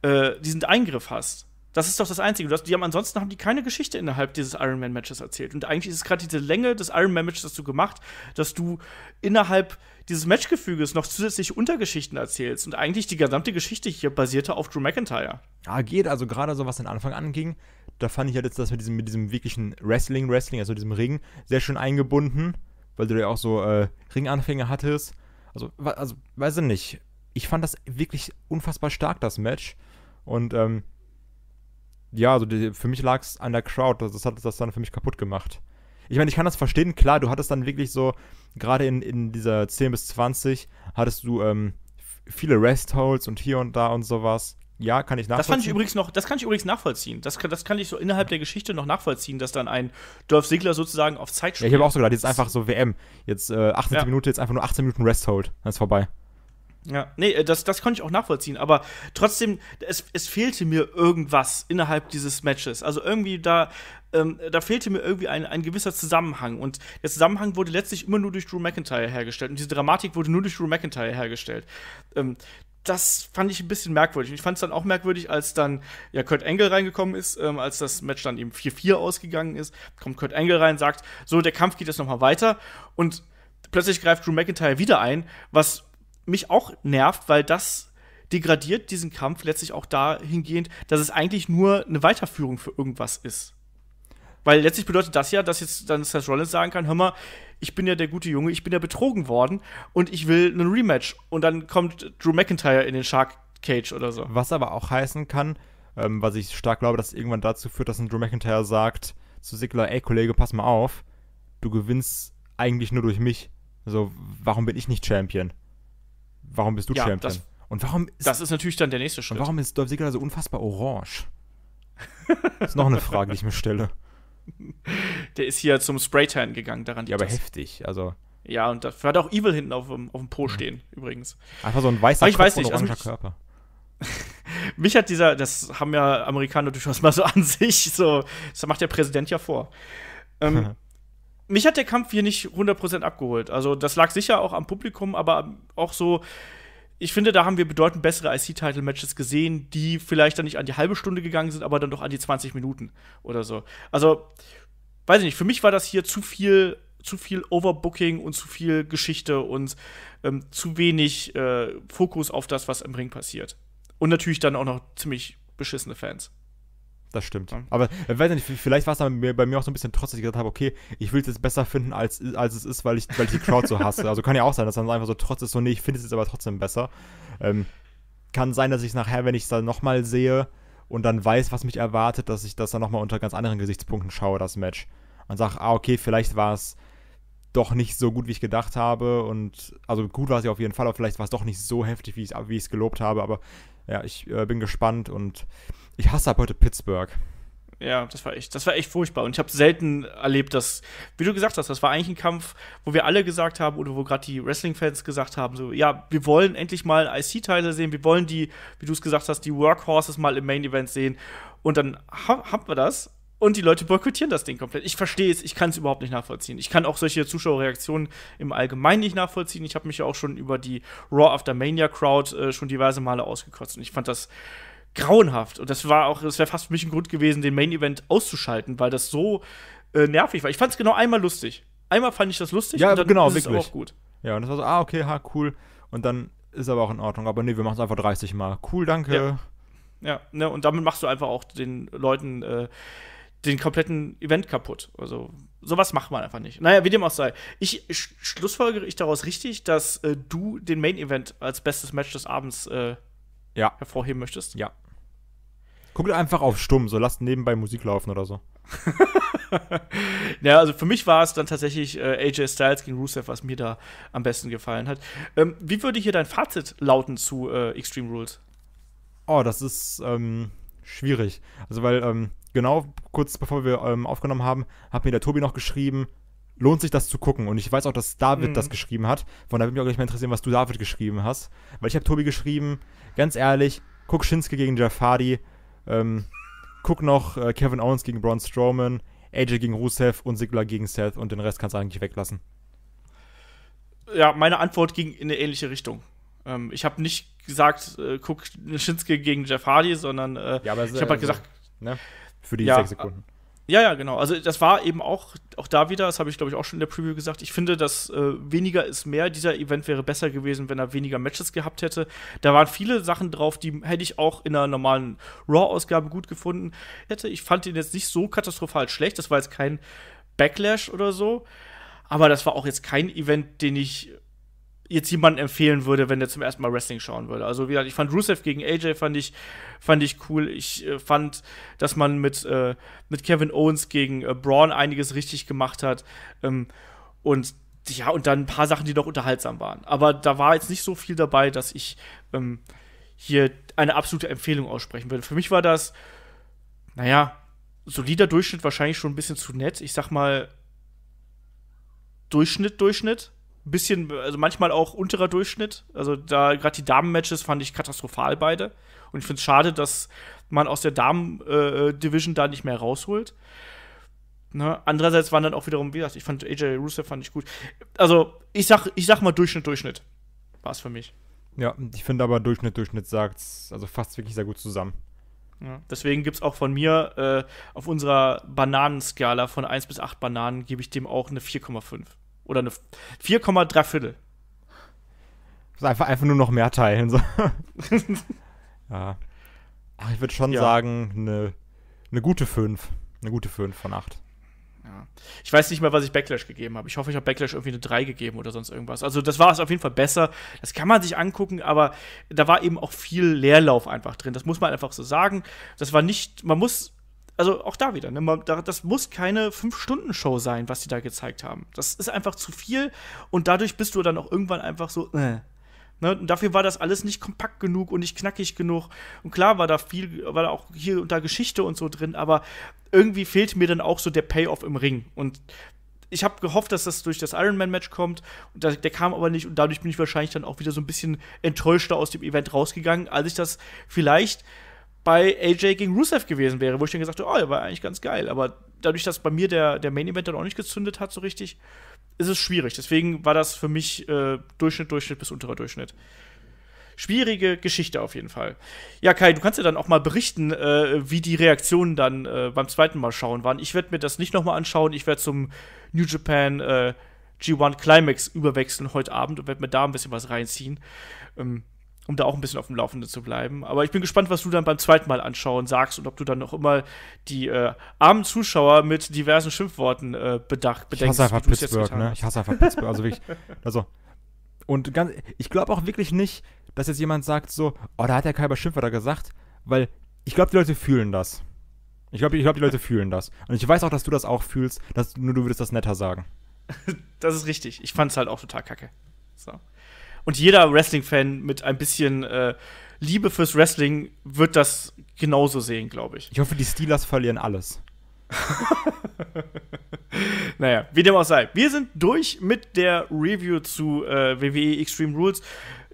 äh, diesen Eingriff hast. Das ist doch das Einzige. Das, die haben ansonsten haben die keine Geschichte innerhalb dieses Iron Man Matches erzählt. Und eigentlich ist es gerade diese Länge des Iron Man Matches, das du gemacht, dass du innerhalb dieses Matchgefüges noch zusätzliche Untergeschichten erzählst. Und eigentlich die gesamte Geschichte hier basierte auf Drew McIntyre. Ja, geht. Also gerade so was den Anfang anging, da fand ich halt jetzt das mit diesem, mit diesem wirklichen Wrestling, Wrestling, also diesem Ring, sehr schön eingebunden, weil du ja auch so äh, Ringanfänge hattest. Also, also, weiß ich nicht. Ich fand das wirklich unfassbar stark, das Match. Und ähm, ja, also die, für mich lag es an der Crowd. Das, das hat das dann für mich kaputt gemacht. Ich meine, ich kann das verstehen, klar, du hattest dann wirklich so, gerade in, in dieser 10 bis 20, hattest du ähm, viele Restholds und hier und da und sowas. Ja, kann ich nachvollziehen. Das fand ich übrigens noch, das kann ich übrigens nachvollziehen. Das kann, das kann ich so innerhalb der Geschichte noch nachvollziehen, dass dann ein Dolph Ziggler sozusagen auf Zeit spielt. Ja, ich habe auch so gedacht, jetzt einfach so WM. Jetzt äh, 18 ja. Minuten, jetzt einfach nur 18 Minuten Rest hold. Dann ist vorbei. Ja, nee, äh, das, das konnte ich auch nachvollziehen, aber trotzdem, es, es fehlte mir irgendwas innerhalb dieses Matches. Also irgendwie da, ähm, da fehlte mir irgendwie ein, ein gewisser Zusammenhang und der Zusammenhang wurde letztlich immer nur durch Drew McIntyre hergestellt und diese Dramatik wurde nur durch Drew McIntyre hergestellt. Ähm, das fand ich ein bisschen merkwürdig. Und Ich fand es dann auch merkwürdig, als dann ja Kurt Engel reingekommen ist, ähm, als das Match dann eben 4-4 ausgegangen ist, kommt Kurt Engel rein, sagt, so, der Kampf geht jetzt nochmal weiter und plötzlich greift Drew McIntyre wieder ein, was mich auch nervt, weil das degradiert diesen Kampf letztlich auch dahingehend, dass es eigentlich nur eine Weiterführung für irgendwas ist. Weil letztlich bedeutet das ja, dass jetzt dann Seth Rollins sagen kann, hör mal, ich bin ja der gute Junge, ich bin ja betrogen worden und ich will einen Rematch. Und dann kommt Drew McIntyre in den Shark Cage oder so. Was aber auch heißen kann, ähm, was ich stark glaube, dass irgendwann dazu führt, dass ein Drew McIntyre sagt zu Sigler, ey Kollege, pass mal auf, du gewinnst eigentlich nur durch mich. So, also, warum bin ich nicht Champion? Warum bist du ja, Champion? Das, und warum ist, das ist natürlich dann der nächste Schritt. warum ist Dolph Ziggler so unfassbar orange? das ist noch eine Frage, die ich mir stelle. Der ist hier zum Spraytan gegangen, daran Ja, aber das. heftig, also. Ja, und da hat auch Evil hinten auf dem, auf dem Po hm. stehen, mhm. übrigens. Einfach so ein weißer aber ich Kopf weiß nicht, also Körper. Mich hat dieser, das haben ja Amerikaner durchaus mal so an sich, so, das macht der Präsident ja vor. Ähm, mich hat der Kampf hier nicht 100% abgeholt. Also, das lag sicher auch am Publikum, aber auch so, ich finde, da haben wir bedeutend bessere IC-Title-Matches gesehen, die vielleicht dann nicht an die halbe Stunde gegangen sind, aber dann doch an die 20 Minuten oder so. Also, weiß ich nicht, für mich war das hier zu viel, zu viel Overbooking und zu viel Geschichte und ähm, zu wenig äh, Fokus auf das, was im Ring passiert. Und natürlich dann auch noch ziemlich beschissene Fans das stimmt. Aber äh, weiß nicht, vielleicht war es bei, bei mir auch so ein bisschen trotz, dass ich gesagt habe, okay, ich will es jetzt besser finden, als, als es ist, weil ich, weil ich die Crowd so hasse. Also kann ja auch sein, dass dann einfach so trotz ist, so nee, ich finde es jetzt aber trotzdem besser. Ähm, kann sein, dass ich es nachher, wenn ich es dann nochmal sehe und dann weiß, was mich erwartet, dass ich das dann nochmal unter ganz anderen Gesichtspunkten schaue, das Match. Und sage, ah, okay, vielleicht war es doch nicht so gut, wie ich gedacht habe. Und also gut war es ja auf jeden Fall, aber vielleicht war es doch nicht so heftig, wie ich es gelobt habe. Aber ja, ich äh, bin gespannt und ich hasse ab heute Pittsburgh. Ja, das war echt, das war echt furchtbar. Und ich habe selten erlebt, dass, wie du gesagt hast, das war eigentlich ein Kampf, wo wir alle gesagt haben oder wo gerade die Wrestling-Fans gesagt haben, so, ja, wir wollen endlich mal IC-Teile sehen, wir wollen die, wie du es gesagt hast, die Workhorses mal im Main-Event sehen. Und dann ha haben wir das und die Leute boykottieren das Ding komplett. Ich verstehe es, ich kann es überhaupt nicht nachvollziehen. Ich kann auch solche Zuschauerreaktionen im Allgemeinen nicht nachvollziehen. Ich habe mich ja auch schon über die Raw After Mania Crowd äh, schon diverse Male ausgekotzt. Und ich fand das grauenhaft. Und das war auch, das wäre fast für mich ein Grund gewesen, den Main Event auszuschalten, weil das so äh, nervig war. Ich fand es genau einmal lustig. Einmal fand ich das lustig ja, und dann genau, ist es auch gut. Ja, und das war so, ah, okay, ha, cool. Und dann ist aber auch in Ordnung. Aber nee, wir machen es einfach 30 Mal. Cool, danke. Ja. ja. ne, und damit machst du einfach auch den Leuten äh, den kompletten Event kaputt. Also sowas macht man einfach nicht. Naja, wie dem auch sei. Ich sch schlussfolgere ich daraus richtig, dass äh, du den Main Event als bestes Match des Abends äh, ja. hervorheben möchtest. Ja. Guckt einfach auf stumm, so lasst nebenbei Musik laufen oder so. ja, also für mich war es dann tatsächlich äh, AJ Styles gegen Rusev, was mir da am besten gefallen hat. Ähm, wie würde hier dein Fazit lauten zu äh, Extreme Rules? Oh, das ist ähm, schwierig. Also, weil ähm, genau kurz bevor wir ähm, aufgenommen haben, hat mir der Tobi noch geschrieben, lohnt sich das zu gucken. Und ich weiß auch, dass David mhm. das geschrieben hat. Von daher würde mich auch gleich mal interessieren, was du David geschrieben hast. Weil ich habe Tobi geschrieben, ganz ehrlich, guck Shinsuke gegen Jafari, ähm, guck noch äh, Kevin Owens gegen Braun Strowman, AJ gegen Rusev und Sigler gegen Seth und den Rest kannst du eigentlich weglassen. Ja, meine Antwort ging in eine ähnliche Richtung. Ähm, ich habe nicht gesagt, äh, guck Shinsuke gegen Jeff Hardy, sondern äh, ja, ich habe halt also, gesagt, ne? für die ja, sechs Sekunden. Äh, ja, ja, genau. Also das war eben auch, auch da wieder, das habe ich glaube ich auch schon in der Preview gesagt, ich finde, dass äh, weniger ist mehr. Dieser Event wäre besser gewesen, wenn er weniger Matches gehabt hätte. Da waren viele Sachen drauf, die hätte ich auch in einer normalen Raw-Ausgabe gut gefunden hätte. Ich fand ihn jetzt nicht so katastrophal schlecht. Das war jetzt kein Backlash oder so. Aber das war auch jetzt kein Event, den ich jetzt jemanden empfehlen würde, wenn der zum ersten Mal Wrestling schauen würde. Also wie gesagt, ich fand Rusev gegen AJ fand ich fand ich cool. Ich äh, fand, dass man mit äh, mit Kevin Owens gegen äh, Braun einiges richtig gemacht hat ähm, und ja und dann ein paar Sachen, die noch unterhaltsam waren. Aber da war jetzt nicht so viel dabei, dass ich ähm, hier eine absolute Empfehlung aussprechen würde. Für mich war das naja solider Durchschnitt wahrscheinlich schon ein bisschen zu nett. Ich sag mal Durchschnitt Durchschnitt bisschen, also manchmal auch unterer Durchschnitt. Also da gerade die Damen-Matches fand ich katastrophal beide. Und ich finde es schade, dass man aus der Damen-Division da nicht mehr rausholt. Ne? Andererseits waren dann auch wiederum, wie gesagt, ich fand AJ Rusev fand ich gut. Also ich sag, ich sag mal Durchschnitt, Durchschnitt war es für mich. Ja, ich finde aber Durchschnitt, Durchschnitt sagt es, also fast wirklich sehr gut zusammen. Ja, deswegen gibt es auch von mir äh, auf unserer Bananenskala von 1 bis 8 Bananen, gebe ich dem auch eine 4,5. Oder eine 4,3 Viertel. Also einfach, einfach nur noch mehr teilen. So. ja. Ach, ich würde schon ja. sagen, eine, eine gute 5. Eine gute 5 von 8. Ja. Ich weiß nicht mehr, was ich Backlash gegeben habe. Ich hoffe, ich habe Backlash irgendwie eine 3 gegeben oder sonst irgendwas. Also, das war es auf jeden Fall besser. Das kann man sich angucken, aber da war eben auch viel Leerlauf einfach drin. Das muss man einfach so sagen. Das war nicht, man muss also auch da wieder, ne? Man, das muss keine 5-Stunden-Show sein, was die da gezeigt haben. Das ist einfach zu viel und dadurch bist du dann auch irgendwann einfach so, äh. Ne? Und dafür war das alles nicht kompakt genug und nicht knackig genug. Und klar war da viel, war da auch hier und da Geschichte und so drin, aber irgendwie fehlt mir dann auch so der Payoff im Ring. Und ich habe gehofft, dass das durch das Ironman-Match kommt. Der, der kam aber nicht und dadurch bin ich wahrscheinlich dann auch wieder so ein bisschen enttäuschter aus dem Event rausgegangen, als ich das vielleicht bei AJ gegen Rusev gewesen wäre, wo ich dann gesagt habe, oh, der war eigentlich ganz geil. Aber dadurch, dass bei mir der, der Main Event dann auch nicht gezündet hat so richtig, ist es schwierig. Deswegen war das für mich äh, Durchschnitt, Durchschnitt bis unterer Durchschnitt. Schwierige Geschichte auf jeden Fall. Ja, Kai, du kannst ja dann auch mal berichten, äh, wie die Reaktionen dann äh, beim zweiten Mal schauen waren. Ich werde mir das nicht nochmal anschauen. Ich werde zum New Japan äh, G1 Climax überwechseln heute Abend und werde mir da ein bisschen was reinziehen. Ähm, um da auch ein bisschen auf dem Laufenden zu bleiben. Aber ich bin gespannt, was du dann beim zweiten Mal anschauen sagst und ob du dann noch immer die äh, armen Zuschauer mit diversen Schimpfworten äh, bedacht bedenkst. Ich hasse einfach Pittsburgh, ne? Ich hasse einfach Pittsburgh. Also wirklich, also und ganz, ich glaube auch wirklich nicht, dass jetzt jemand sagt so, oh, da hat der Kalber Schimpfwörter gesagt, weil ich glaube, die Leute fühlen das. Ich glaube, ich glaub, die Leute fühlen das. Und ich weiß auch, dass du das auch fühlst, dass nur du würdest das netter sagen. das ist richtig. Ich fand es halt auch total kacke. So. Und jeder Wrestling-Fan mit ein bisschen äh, Liebe fürs Wrestling wird das genauso sehen, glaube ich. Ich hoffe, die Steelers verlieren alles. naja, wie dem auch sei. Wir sind durch mit der Review zu äh, WWE Extreme Rules.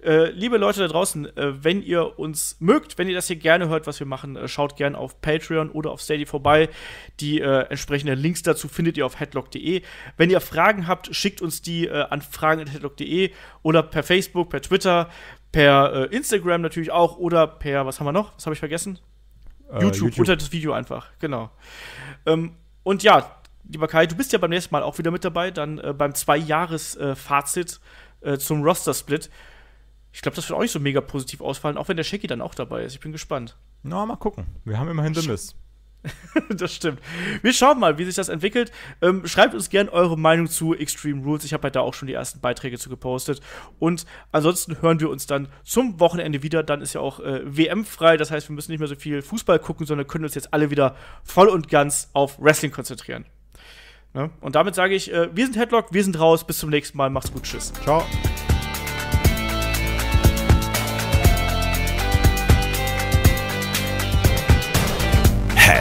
Äh, liebe Leute da draußen, äh, wenn ihr uns mögt, wenn ihr das hier gerne hört, was wir machen, äh, schaut gerne auf Patreon oder auf Steady vorbei. Die äh, entsprechenden Links dazu findet ihr auf headlock.de. Wenn ihr Fragen habt, schickt uns die äh, an fragen.headlock.de oder per Facebook, per Twitter, per Instagram natürlich auch oder per, was haben wir noch? Was habe ich vergessen? YouTube, YouTube, unter das Video einfach, genau. Ähm, und ja, lieber Kai, du bist ja beim nächsten Mal auch wieder mit dabei, dann beim Zwei-Jahres-Fazit zum Roster-Split. Ich glaube, das wird auch nicht so mega positiv ausfallen, auch wenn der Shaky dann auch dabei ist. Ich bin gespannt. Na, no, mal gucken. Wir haben immerhin The Mist. das stimmt. Wir schauen mal, wie sich das entwickelt. Ähm, schreibt uns gerne eure Meinung zu Extreme Rules. Ich habe halt da auch schon die ersten Beiträge zu gepostet. Und ansonsten hören wir uns dann zum Wochenende wieder. Dann ist ja auch äh, WM frei. Das heißt, wir müssen nicht mehr so viel Fußball gucken, sondern können uns jetzt alle wieder voll und ganz auf Wrestling konzentrieren. Ne? Und damit sage ich, äh, wir sind Headlock, wir sind raus. Bis zum nächsten Mal. Macht's gut. Tschüss. Ciao.